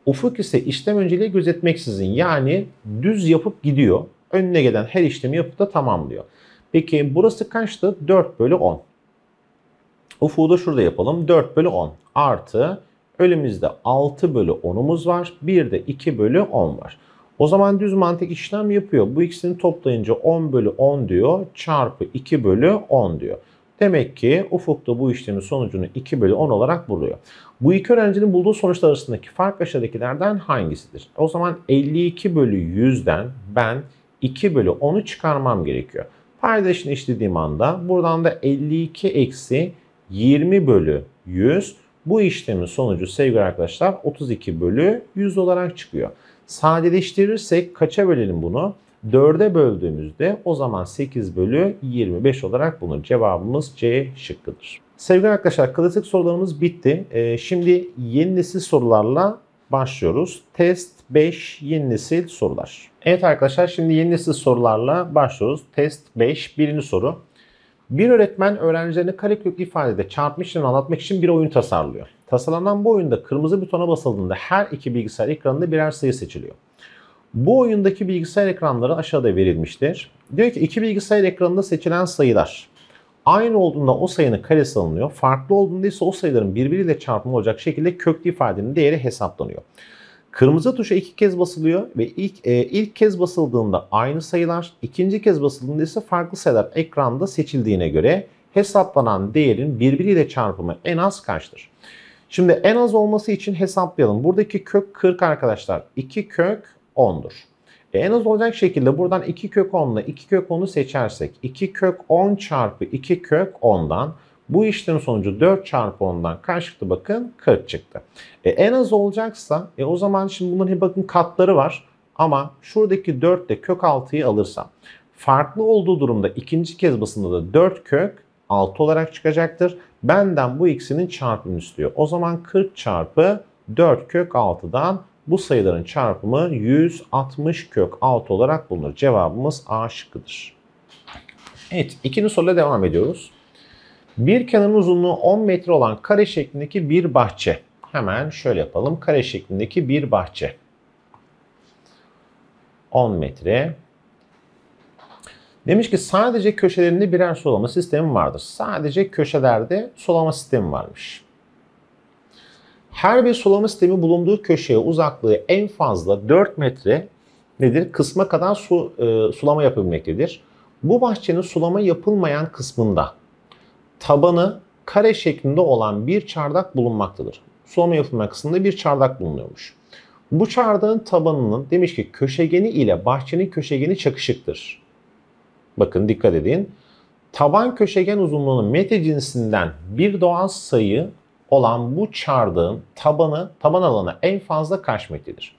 Ufuk ise işlem önceliği gözetmeksizin yani düz yapıp gidiyor. Önüne gelen her işlemi yapıp da tamamlıyor. Peki burası kaçtı? 4 bölü 10. Ufuğu da şurada yapalım. 4 bölü 10 artı önümüzde 6 bölü 10'umuz var. Bir de 2 bölü 10 var. O zaman düz mantık işlem yapıyor. Bu ikisini toplayınca 10 bölü 10 diyor. Çarpı 2 bölü 10 diyor. Demek ki ufukta bu işlemin sonucunu 2 bölü 10 olarak buluyor. Bu iki öğrencinin bulduğu sonuçlar arasındaki fark aşağıdakilerden hangisidir? O zaman 52 bölü 100'den ben 2 bölü 10'u çıkarmam gerekiyor. Paydaşını işlediğim anda buradan da 52 eksi 20 bölü 100 bu işlemin sonucu sevgili arkadaşlar 32 bölü 100 olarak çıkıyor. Sadeleştirirsek kaça bölelim bunu? 4'e böldüğümüzde o zaman 8 bölü 25 olarak bunun cevabımız C şıkkıdır. Sevgili arkadaşlar klasik sorularımız bitti. Ee, şimdi yeni nesil sorularla başlıyoruz. Test 5 yeni nesil sorular. Evet arkadaşlar şimdi yeni nesil sorularla başlıyoruz. Test 5 birinci soru. Bir öğretmen öğrencilerini karekök ifadede çarpma işlemini anlatmak için bir oyun tasarlıyor. Tasarlanan bu oyunda kırmızı butona basıldığında her iki bilgisayar ekranında birer sayı seçiliyor. Bu oyundaki bilgisayar ekranları aşağıda verilmiştir. Diyor ki iki bilgisayar ekranında seçilen sayılar. Aynı olduğunda o sayının karesi alınıyor. Farklı olduğunda ise o sayıların birbiriyle çarpımı olacak şekilde köklü ifadenin değeri hesaplanıyor. Kırmızı tuşa iki kez basılıyor ve ilk e, ilk kez basıldığında aynı sayılar, ikinci kez basıldığında ise farklı sayılar ekranda seçildiğine göre hesaplanan değerin birbiriyle çarpımı en az kaçtır? Şimdi en az olması için hesaplayalım. Buradaki kök 40 arkadaşlar. 2 kök 10'dur. E en az olacak şekilde buradan 2 kök 10 ile 2 kök 10'u seçersek 2 kök 10 çarpı 2 kök 10'dan bu işlemin sonucu 4 çarpı 10'dan kaç çıktı bakın 40 çıktı. E en az olacaksa e o zaman şimdi bunların bakın katları var ama şuradaki 4 ile kök 6'yı alırsam farklı olduğu durumda ikinci kez basında da 4 kök 6 olarak çıkacaktır. Benden bu ikisinin çarpımını istiyor. O zaman 40 çarpı 4 kök 6'dan bu sayıların çarpımı 160 kök 6 olarak bulunur. Cevabımız A şıkkıdır. Evet ikinci soruyla devam ediyoruz. Bir kenarın uzunluğu 10 metre olan kare şeklindeki bir bahçe. Hemen şöyle yapalım. Kare şeklindeki bir bahçe. 10 metre. Demiş ki sadece köşelerinde birer sulama sistemi vardır. Sadece köşelerde sulama sistemi varmış. Her bir sulama sistemi bulunduğu köşeye uzaklığı en fazla 4 metre nedir? Kısma kadar su e, sulama yapabilmektedir. Bu bahçenin sulama yapılmayan kısmında tabanı kare şeklinde olan bir çardak bulunmaktadır. Sulama yapılmayan kısmında bir çardak bulunuyormuş. Bu çardağın tabanının demiş ki köşegeni ile bahçenin köşegeni çakışıktır. Bakın dikkat edin. Taban köşegen uzunluğunun metre cinsinden bir doğal sayı olan bu çardağın tabanı, taban alanı en fazla kaç metredir?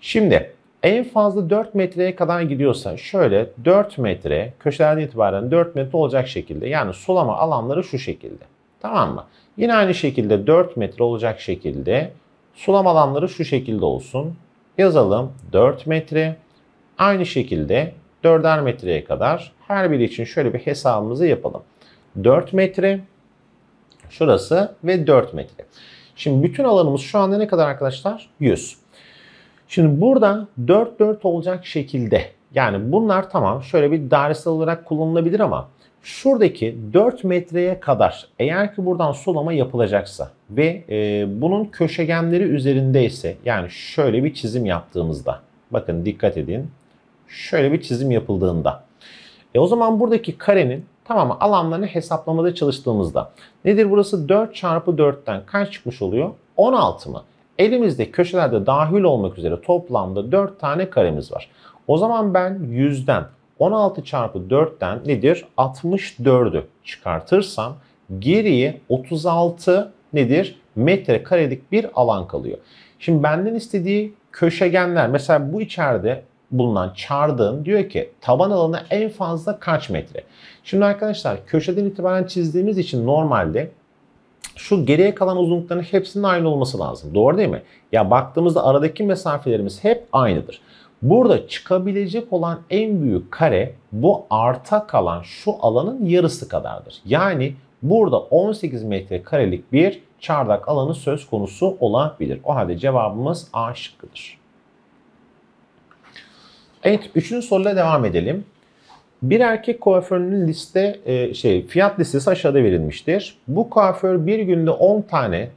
Şimdi en fazla 4 metreye kadar gidiyorsa şöyle 4 metre köşelerden itibaren 4 metre olacak şekilde yani sulama alanları şu şekilde. Tamam mı? Yine aynı şekilde 4 metre olacak şekilde sulama alanları şu şekilde olsun. Yazalım 4 metre. Aynı şekilde 4'er metreye kadar her biri için şöyle bir hesabımızı yapalım. 4 metre Şurası ve 4 metre. Şimdi bütün alanımız şu anda ne kadar arkadaşlar? 100. Şimdi burada 4-4 olacak şekilde yani bunlar tamam şöyle bir dairesel olarak kullanılabilir ama şuradaki 4 metreye kadar eğer ki buradan sulama yapılacaksa ve e, bunun köşegenleri üzerindeyse yani şöyle bir çizim yaptığımızda bakın dikkat edin şöyle bir çizim yapıldığında e, o zaman buradaki karenin Tamam alanlarını hesaplamada çalıştığımızda nedir burası 4 çarpı 4'ten kaç çıkmış oluyor? 16 mı? Elimizde köşelerde dahil olmak üzere toplamda 4 tane karemiz var. O zaman ben 100'den 16 çarpı 4'ten nedir? 64'ü çıkartırsam geriye 36 nedir? Metre karelik bir alan kalıyor. Şimdi benden istediği köşegenler mesela bu içeride bulunan çardağın diyor ki taban alanı en fazla kaç metre? Şimdi arkadaşlar köşeden itibaren çizdiğimiz için normalde şu geriye kalan uzunlukların hepsinin aynı olması lazım. Doğru değil mi? Ya baktığımızda aradaki mesafelerimiz hep aynıdır. Burada çıkabilecek olan en büyük kare bu arta kalan şu alanın yarısı kadardır. Yani burada 18 metre karelik bir çardak alanı söz konusu olabilir. O halde cevabımız A şıkkıdır. Evet, üçüncü soruyla devam edelim. Bir erkek kuaförünün liste e, şey fiyat listesi aşağıda verilmiştir. Bu kuaför bir günde 10 tane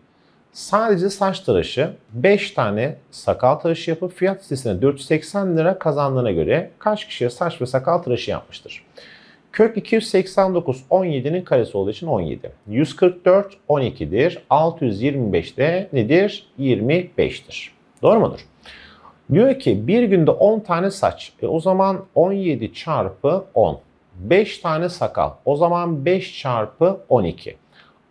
sadece saç tıraşı, 5 tane sakal tıraşı yapıp fiyat listesine 480 lira kazandığına göre kaç kişiye saç ve sakal tıraşı yapmıştır? Kök 289 17'nin karesi olduğu için 17. 144 12'dir. 625 de nedir? 25'tir. Doğru mudur? Diyor ki bir günde 10 tane saç. E o zaman 17 çarpı 10. 5 tane sakal. O zaman 5 çarpı 12.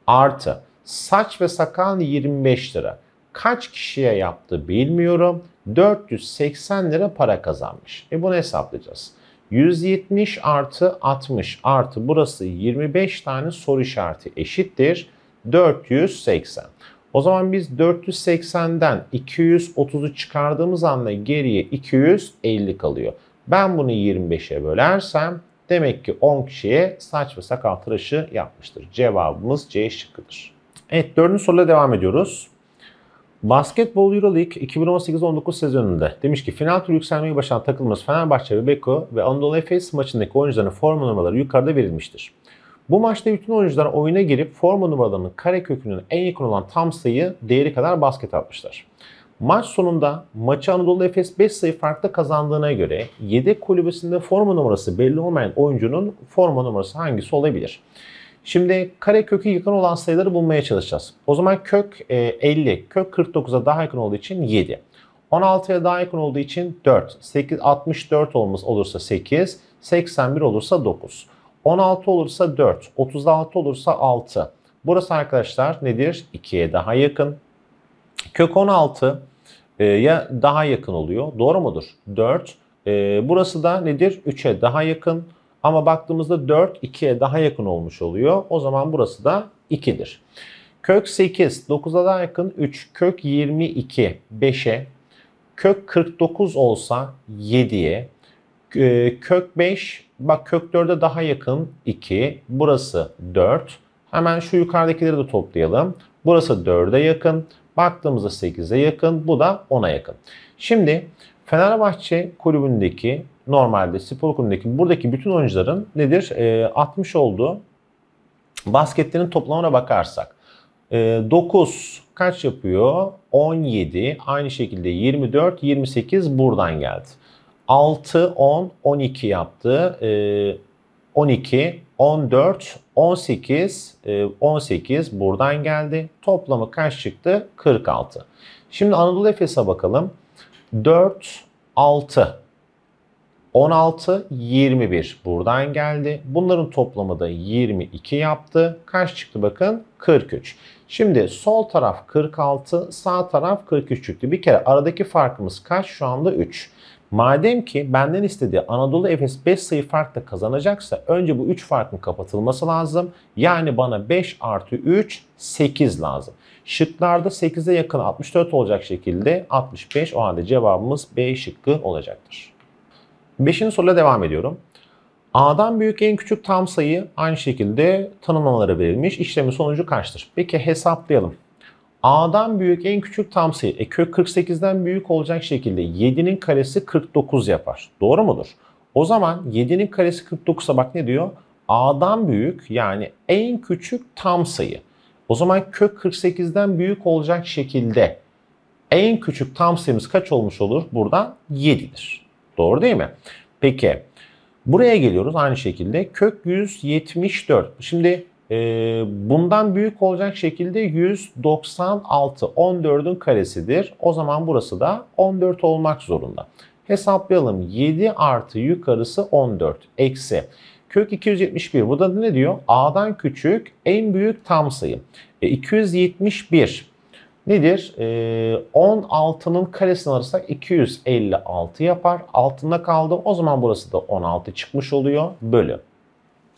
Artı saç ve sakal 25 lira. Kaç kişiye yaptı bilmiyorum. 480 lira para kazanmış. E bunu hesaplayacağız. 170 artı 60 artı burası 25 tane soru işareti eşittir. 480. O zaman biz 480'den 230'u çıkardığımız anda geriye 250 kalıyor. Ben bunu 25'e bölersem demek ki 10 kişiye saç ve sakal tıraşı yapmıştır. Cevabımız C şıkkıdır. Evet dördüncü soruyla devam ediyoruz. Basketbol Euroleague 2018-19 sezonunda demiş ki final turu yükselmeyi başaran takımımız Fenerbahçe ve Beko ve Anadolu Efes maçındaki oyuncuların forma numaraları yukarıda verilmiştir. Bu maçta bütün oyuncular oyuna girip forma numaralarının kare kökünün en yakın olan tam sayı değeri kadar basket atmışlar. Maç sonunda maçı Anadolu Efes 5 sayı farklı kazandığına göre yedek kulübesinde forma numarası belli olmayan oyuncunun forma numarası hangisi olabilir? Şimdi kare kökü yakın olan sayıları bulmaya çalışacağız. O zaman kök 50, e, kök 49'a daha yakın olduğu için 7. 16'ya daha yakın olduğu için 4. 8, 64 olması olursa 8, 81 olursa 9. 16 olursa 4, 36 olursa 6. Burası arkadaşlar nedir? 2'ye daha yakın. Kök 16 e, ya daha yakın oluyor. Doğru mudur? 4. E, burası da nedir? 3'e daha yakın. Ama baktığımızda 4 2'ye daha yakın olmuş oluyor. O zaman burası da 2'dir. Kök 8 9'a daha yakın 3. Kök 22 5'e. Kök 49 olsa 7'ye. E, kök 5 Bak kök 4'e daha yakın 2. Burası 4. Hemen şu yukarıdakileri de toplayalım. Burası 4'e yakın. Baktığımızda 8'e yakın. Bu da 10'a yakın. Şimdi Fenerbahçe kulübündeki normalde spor kulübündeki buradaki bütün oyuncuların nedir? E, ee, 60 olduğu basketlerin toplamına bakarsak. E, 9 kaç yapıyor? 17. Aynı şekilde 24, 28 buradan geldi. 6, 10, 12 yaptı. Ee, e, 12, 14, 18, 18 buradan geldi. Toplamı kaç çıktı? 46. Şimdi Anadolu Efes'e bakalım. 4, 6, 16, 21 buradan geldi. Bunların toplamı da 22 yaptı. Kaç çıktı bakın? 43. Şimdi sol taraf 46, sağ taraf 43 çıktı. Bir kere aradaki farkımız kaç? Şu anda 3. Madem ki benden istediği Anadolu Efes 5 sayı farkla kazanacaksa önce bu 3 farkın kapatılması lazım. Yani bana 5 artı 3 8 lazım. Şıklarda 8'e yakın 64 olacak şekilde 65 o halde cevabımız B şıkkı olacaktır. Beşinci soruyla devam ediyorum. A'dan büyük en küçük tam sayı aynı şekilde tanımlamaları verilmiş. İşlemin sonucu kaçtır? Peki hesaplayalım. A'dan büyük en küçük tam sayı. E kök 48'den büyük olacak şekilde 7'nin karesi 49 yapar. Doğru mudur? O zaman 7'nin karesi 49'a bak ne diyor? A'dan büyük yani en küçük tam sayı. O zaman kök 48'den büyük olacak şekilde en küçük tam sayımız kaç olmuş olur? Burada 7'dir. Doğru değil mi? Peki buraya geliyoruz aynı şekilde kök 174. Şimdi e, bundan büyük olacak şekilde 196 14'ün karesidir. O zaman burası da 14 olmak zorunda. Hesaplayalım 7 artı yukarısı 14 eksi kök 271 bu da ne diyor? A'dan küçük en büyük tam sayı. E, 271 nedir? E, 16'nın karesini alırsak 256 yapar. Altında kaldı. O zaman burası da 16 çıkmış oluyor. Bölü.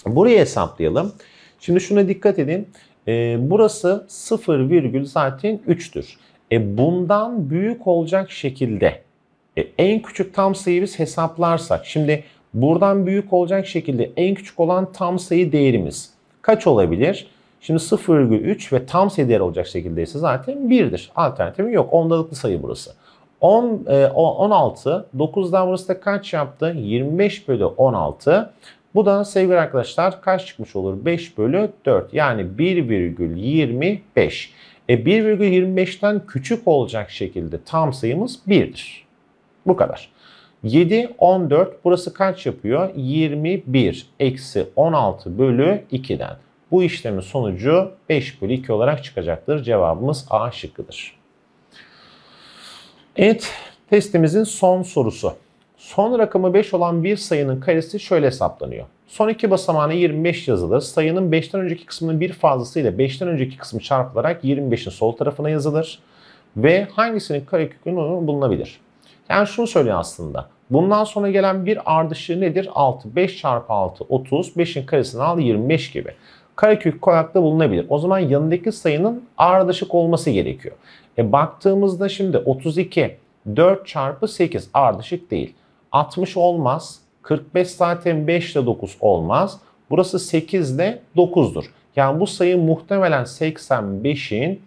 Burayı hesaplayalım. Şimdi şuna dikkat edin. E, burası 0, virgül zaten 3'tür. E, bundan büyük olacak şekilde e, en küçük tam sayıyı biz hesaplarsak. Şimdi buradan büyük olacak şekilde en küçük olan tam sayı değerimiz kaç olabilir? Şimdi 0,3 ve tam sayı değer olacak şekilde ise zaten 1'dir. Alternatifi yok. Ondalıklı sayı burası. 10, e, 16, 9'dan burası da kaç yaptı? 25 bölü 16. Bu da sevgili arkadaşlar kaç çıkmış olur? 5 bölü 4 yani 1,25. E 1,25'ten küçük olacak şekilde tam sayımız 1'dir. Bu kadar. 7, 14 burası kaç yapıyor? 21 eksi 16 bölü 2'den. Bu işlemin sonucu 5 bölü 2 olarak çıkacaktır. Cevabımız A şıkkıdır. Evet testimizin son sorusu. Son rakamı 5 olan bir sayının karesi şöyle hesaplanıyor. Son iki basamağına 25 yazılır. Sayının 5'ten önceki kısmının bir fazlasıyla 5'ten önceki kısmı çarpılarak 25'in sol tarafına yazılır. Ve hangisinin karekökünün bulunabilir? Yani şunu söylüyor aslında. Bundan sonra gelen bir ardışı nedir? 6. 5 çarpı 6 30. 5'in karesini al 25 gibi. Karekök koyakta bulunabilir. O zaman yanındaki sayının ardışık olması gerekiyor. E baktığımızda şimdi 32 4 çarpı 8 ardışık değil. 60 olmaz. 45 zaten 5 ile 9 olmaz. Burası 8 ile 9'dur. Yani bu sayı muhtemelen 85'in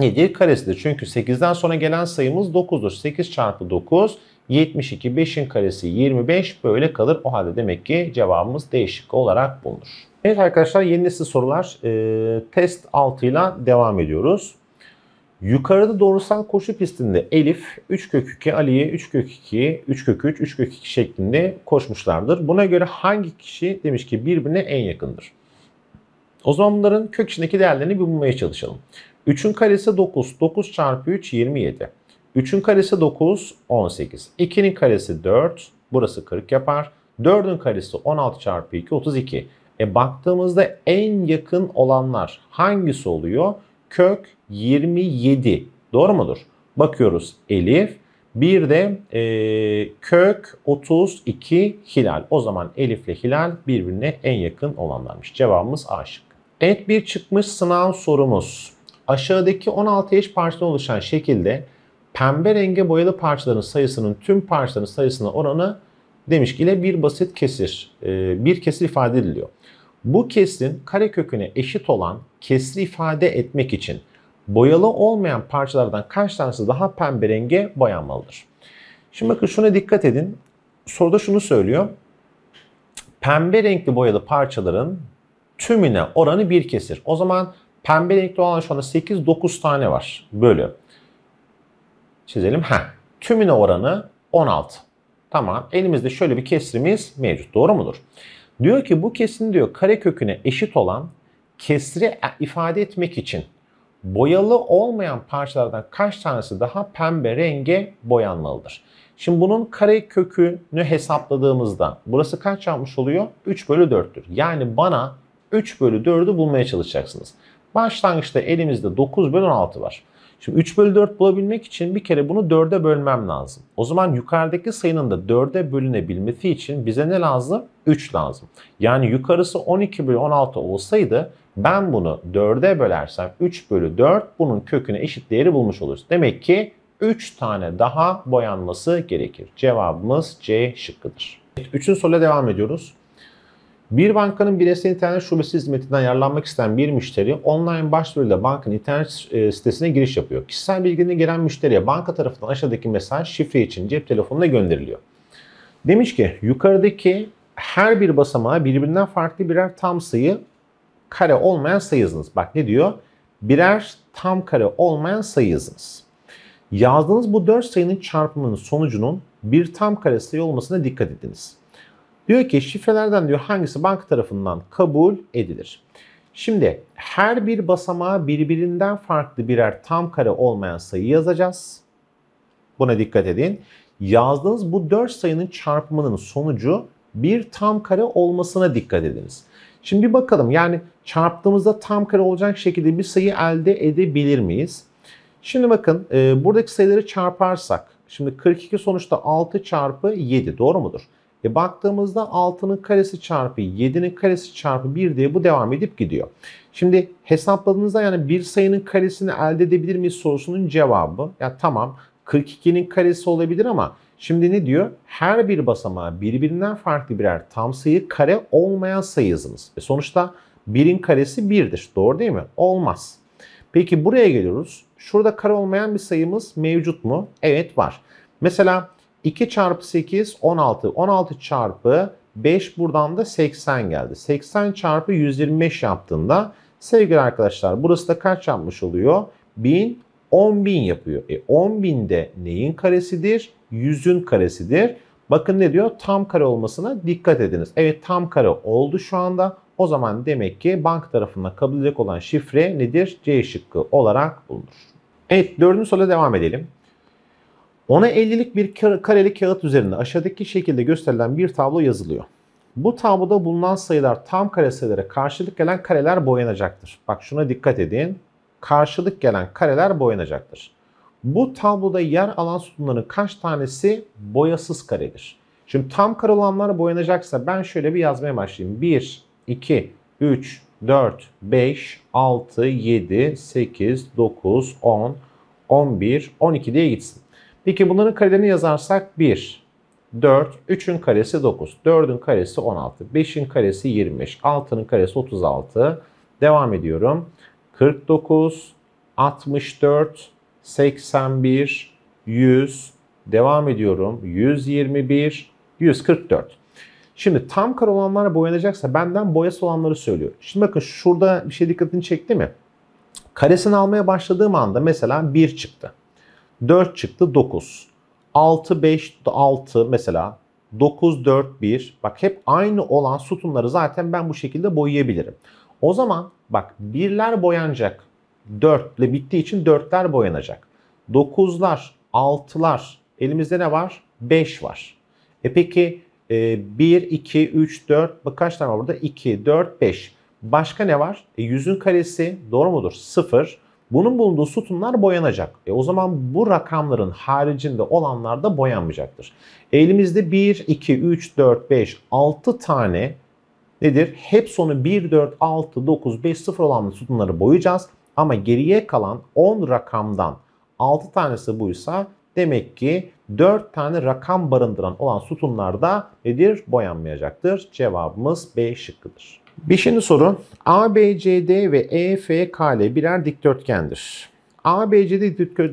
7 karesidir. Çünkü 8'den sonra gelen sayımız 9'dur. 8 çarpı 9 72 5'in karesi 25 böyle kalır. O halde demek ki cevabımız değişik olarak bulunur. Evet arkadaşlar yeni nesil sorular e, test 6 ile devam ediyoruz. Yukarıda doğrusal koşu pistinde Elif 3 kök 2 Ali'ye 3 kök 2, 3 kök 3, 3 kök 2 şeklinde koşmuşlardır. Buna göre hangi kişi demiş ki birbirine en yakındır? O zaman bunların kök içindeki değerlerini bir bulmaya çalışalım. 3'ün karesi 9, 9 çarpı 3 27. 3'ün karesi 9, 18. 2'nin karesi 4, burası 40 yapar. 4'ün karesi 16 çarpı 2, 32. E baktığımızda en yakın olanlar hangisi oluyor? kök 27. Doğru mudur? Bakıyoruz Elif. Bir de e, kök 32 hilal. O zaman Elif ile hilal birbirine en yakın olanlarmış. Cevabımız A şıkkı. Evet bir çıkmış sınav sorumuz. Aşağıdaki 16 eş parçadan oluşan şekilde pembe renge boyalı parçaların sayısının tüm parçaların sayısına oranı demiş ki ile bir basit kesir, e, bir kesir ifade ediliyor. Bu kesrin kare köküne eşit olan kesri ifade etmek için boyalı olmayan parçalardan kaç tanesi daha pembe renge boyanmalıdır? Şimdi bakın şuna dikkat edin. Soruda şunu söylüyor. Pembe renkli boyalı parçaların tümüne oranı bir kesir. O zaman pembe renkli olan şu anda 8-9 tane var. Bölü. Çizelim. Heh. Tümüne oranı 16. Tamam. Elimizde şöyle bir kesrimiz mevcut. Doğru mudur? Diyor ki bu kesin diyor kare köküne eşit olan kesri e, ifade etmek için boyalı olmayan parçalardan kaç tanesi daha pembe renge boyanmalıdır? Şimdi bunun kare kökünü hesapladığımızda burası kaç yapmış oluyor? 3 bölü 4'tür. Yani bana 3 bölü 4'ü bulmaya çalışacaksınız. Başlangıçta elimizde 9 bölü 16 var. Şimdi 3 bölü 4 bulabilmek için bir kere bunu 4'e bölmem lazım. O zaman yukarıdaki sayının da 4'e bölünebilmesi için bize ne lazım? 3 lazım. Yani yukarısı 12 bölü 16 olsaydı ben bunu 4'e bölersem 3 bölü 4 bunun köküne eşit değeri bulmuş oluruz. Demek ki 3 tane daha boyanması gerekir. Cevabımız C şıkkıdır. 3'ün soruyla devam ediyoruz. Bir bankanın bireysel internet şubesi hizmetinden yararlanmak isteyen bir müşteri online başvuruyla bankanın internet e, sitesine giriş yapıyor. Kişisel bilgilerine gelen müşteriye banka tarafından aşağıdaki mesaj şifre için cep telefonuna gönderiliyor. Demiş ki yukarıdaki her bir basamağa birbirinden farklı birer tam sayı kare olmayan sayı hızınız. Bak ne diyor? Birer tam kare olmayan sayı hızınız. Yazdığınız bu 4 sayının çarpımının sonucunun bir tam kare sayı olmasına dikkat ediniz. Diyor ki şifrelerden diyor hangisi banka tarafından kabul edilir? Şimdi her bir basamağa birbirinden farklı birer tam kare olmayan sayı yazacağız. Buna dikkat edin. Yazdığınız bu 4 sayının çarpımının sonucu bir tam kare olmasına dikkat ediniz. Şimdi bir bakalım yani çarptığımızda tam kare olacak şekilde bir sayı elde edebilir miyiz? Şimdi bakın e, buradaki sayıları çarparsak. Şimdi 42 sonuçta 6 çarpı 7 doğru mudur? E baktığımızda 6'nın karesi çarpı 7'nin karesi çarpı 1 diye bu devam edip gidiyor. Şimdi hesapladığınızda yani bir sayının karesini elde edebilir miyiz sorusunun cevabı. Ya tamam 42'nin karesi olabilir ama Şimdi ne diyor? Her bir basamağı birbirinden farklı birer tam sayı kare olmayan sayı yazınız. E sonuçta birin karesi birdir. Doğru değil mi? Olmaz. Peki buraya geliyoruz. Şurada kare olmayan bir sayımız mevcut mu? Evet var. Mesela 2 çarpı 8 16. 16 çarpı 5 buradan da 80 geldi. 80 çarpı 125 yaptığında sevgili arkadaşlar burası da kaç yapmış oluyor? 1000 10 bin yapıyor. E 10 bin de neyin karesidir? 100'ün karesidir. Bakın ne diyor? Tam kare olmasına dikkat ediniz. Evet tam kare oldu şu anda. O zaman demek ki bank tarafından kabul edilecek olan şifre nedir? C şıkkı olarak bulunur. Evet dördüncü soruya devam edelim. Ona 50'lik bir kareli kağıt üzerinde aşağıdaki şekilde gösterilen bir tablo yazılıyor. Bu tabloda bulunan sayılar tam kare sayılara karşılık gelen kareler boyanacaktır. Bak şuna dikkat edin karşılık gelen kareler boyanacaktır. Bu tabloda yer alan sütunların kaç tanesi boyasız karedir? Şimdi tam kare olanlar boyanacaksa ben şöyle bir yazmaya başlayayım. 1, 2, 3, 4, 5, 6, 7, 8, 9, 10, 11, 12 diye gitsin. Peki bunların karelerini yazarsak 1, 4, 3'ün karesi 9, 4'ün karesi 16, 5'in karesi 25, 6'nın karesi 36. Devam ediyorum. 49, 64, 81, 100, devam ediyorum. 121, 144. Şimdi tam kar olanlara boyanacaksa benden boyası olanları söylüyor. Şimdi bakın şurada bir şey dikkatini çekti mi? Karesini almaya başladığım anda mesela 1 çıktı. 4 çıktı 9. 6, 5, 6 mesela 9, 4, 1. Bak hep aynı olan sütunları zaten ben bu şekilde boyayabilirim. O zaman bak birler boyanacak. 4 ile bittiği için 4'ler boyanacak. 9'lar, 6'lar, elimizde ne var? 5 var. E peki e, 1, 2, 3, 4, bak kaç tane var burada? 2, 4, 5. Başka ne var? E, yüzün karesi doğru mudur? 0. Bunun bulunduğu sütunlar boyanacak. E, o zaman bu rakamların haricinde olanlar da boyanmayacaktır. E, elimizde 1, 2, 3, 4, 5, 6 tane nedir? Hep sonu 1, 4, 6, 9, 5, 0 olan sütunları boyayacağız. Ama geriye kalan 10 rakamdan 6 tanesi buysa demek ki 4 tane rakam barındıran olan sütunlarda nedir? Boyanmayacaktır. Cevabımız B şıkkıdır. Bir şimdi soru A B C D ve E F K ile birer dikdörtgendir. ABCD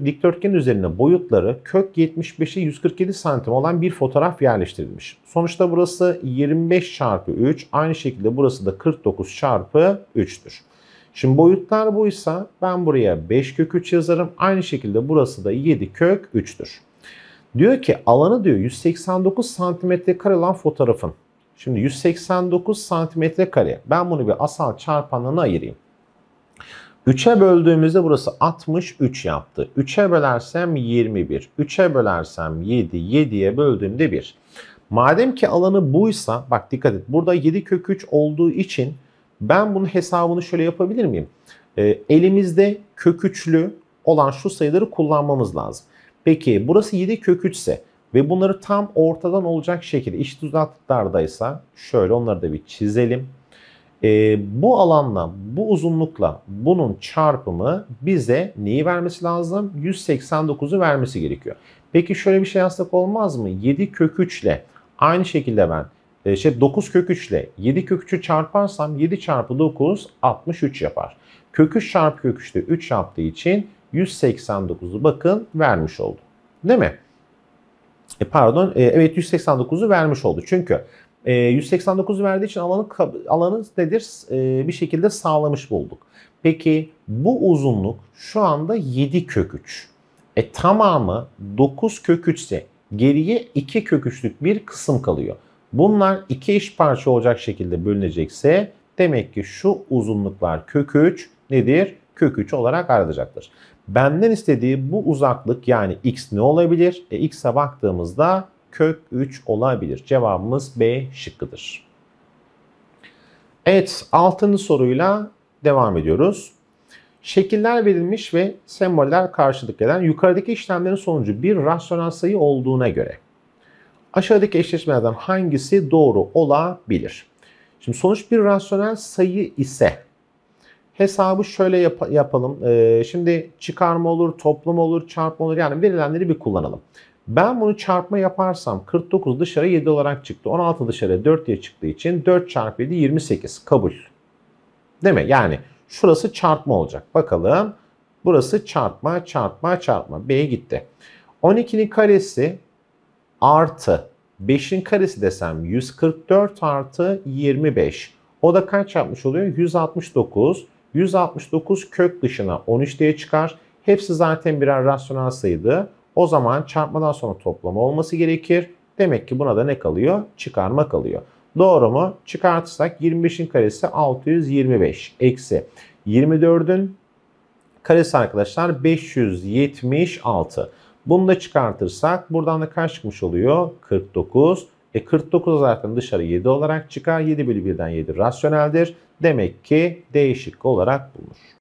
dikdörtgen üzerine boyutları kök 75'e 147 santim olan bir fotoğraf yerleştirilmiş. Sonuçta burası 25 çarpı 3. Aynı şekilde burası da 49 çarpı 3'tür. Şimdi boyutlar buysa ben buraya 5 kök 3 yazarım. Aynı şekilde burası da 7 kök 3'tür. Diyor ki alanı diyor 189 santimetre kare olan fotoğrafın. Şimdi 189 santimetre kare. Ben bunu bir asal çarpanına ayırayım. 3'e böldüğümüzde burası 63 yaptı. 3'e bölersem 21. 3'e bölersem 7. 7'ye böldüğümde 1. Madem ki alanı buysa bak dikkat et burada 7 kök 3 olduğu için ben bunun hesabını şöyle yapabilir miyim? Ee, elimizde kök 3'lü olan şu sayıları kullanmamız lazım. Peki burası 7 kök 3 ise ve bunları tam ortadan olacak şekilde iç düzeltlardaysa şöyle onları da bir çizelim. E, bu alanla, bu uzunlukla bunun çarpımı bize neyi vermesi lazım? 189'u vermesi gerekiyor. Peki şöyle bir şey yazsak olmaz mı? 7 kök 3 ile aynı şekilde ben e, şey 9 kök 3 ile 7 kök 3'ü çarparsam 7 çarpı 9 63 yapar. Kök 3 çarpı kök 3'te 3 yaptığı için 189'u bakın vermiş oldu. Değil mi? E pardon e, evet 189'u vermiş oldu. Çünkü e, ee, 189 verdiği için alanı, alanı nedir? E, bir şekilde sağlamış bulduk. Peki bu uzunluk şu anda 7 kök 3. E tamamı 9 kök 3 ise geriye 2 kök 3'lük bir kısım kalıyor. Bunlar iki eş parça olacak şekilde bölünecekse demek ki şu uzunluklar kök 3 nedir? Kök 3 olarak ayrılacaktır. Benden istediği bu uzaklık yani x ne olabilir? E, x'e baktığımızda kök 3 olabilir. Cevabımız B şıkkıdır. Evet 6. soruyla devam ediyoruz. Şekiller verilmiş ve semboller karşılık gelen yukarıdaki işlemlerin sonucu bir rasyonel sayı olduğuna göre aşağıdaki eşleşmelerden hangisi doğru olabilir? Şimdi sonuç bir rasyonel sayı ise hesabı şöyle yap yapalım. Ee, şimdi çıkarma olur, toplama olur, çarpma olur yani verilenleri bir kullanalım. Ben bunu çarpma yaparsam 49 dışarı 7 olarak çıktı. 16 dışarı 4 diye çıktığı için 4 çarpı 7 28 kabul. Değil mi? Yani şurası çarpma olacak. Bakalım burası çarpma çarpma çarpma. B'ye gitti. 12'nin karesi artı 5'in karesi desem 144 artı 25. O da kaç yapmış oluyor? 169. 169 kök dışına 13 diye çıkar. Hepsi zaten birer rasyonel sayıydı. O zaman çarpmadan sonra toplama olması gerekir. Demek ki buna da ne kalıyor? Çıkarma kalıyor. Doğru mu? Çıkartırsak 25'in karesi 625 eksi 24'ün karesi arkadaşlar 576. Bunu da çıkartırsak buradan da kaç çıkmış oluyor? 49. E 49 zaten dışarı 7 olarak çıkar. 7 bölü 1'den 7 rasyoneldir. Demek ki değişik olarak bulunur.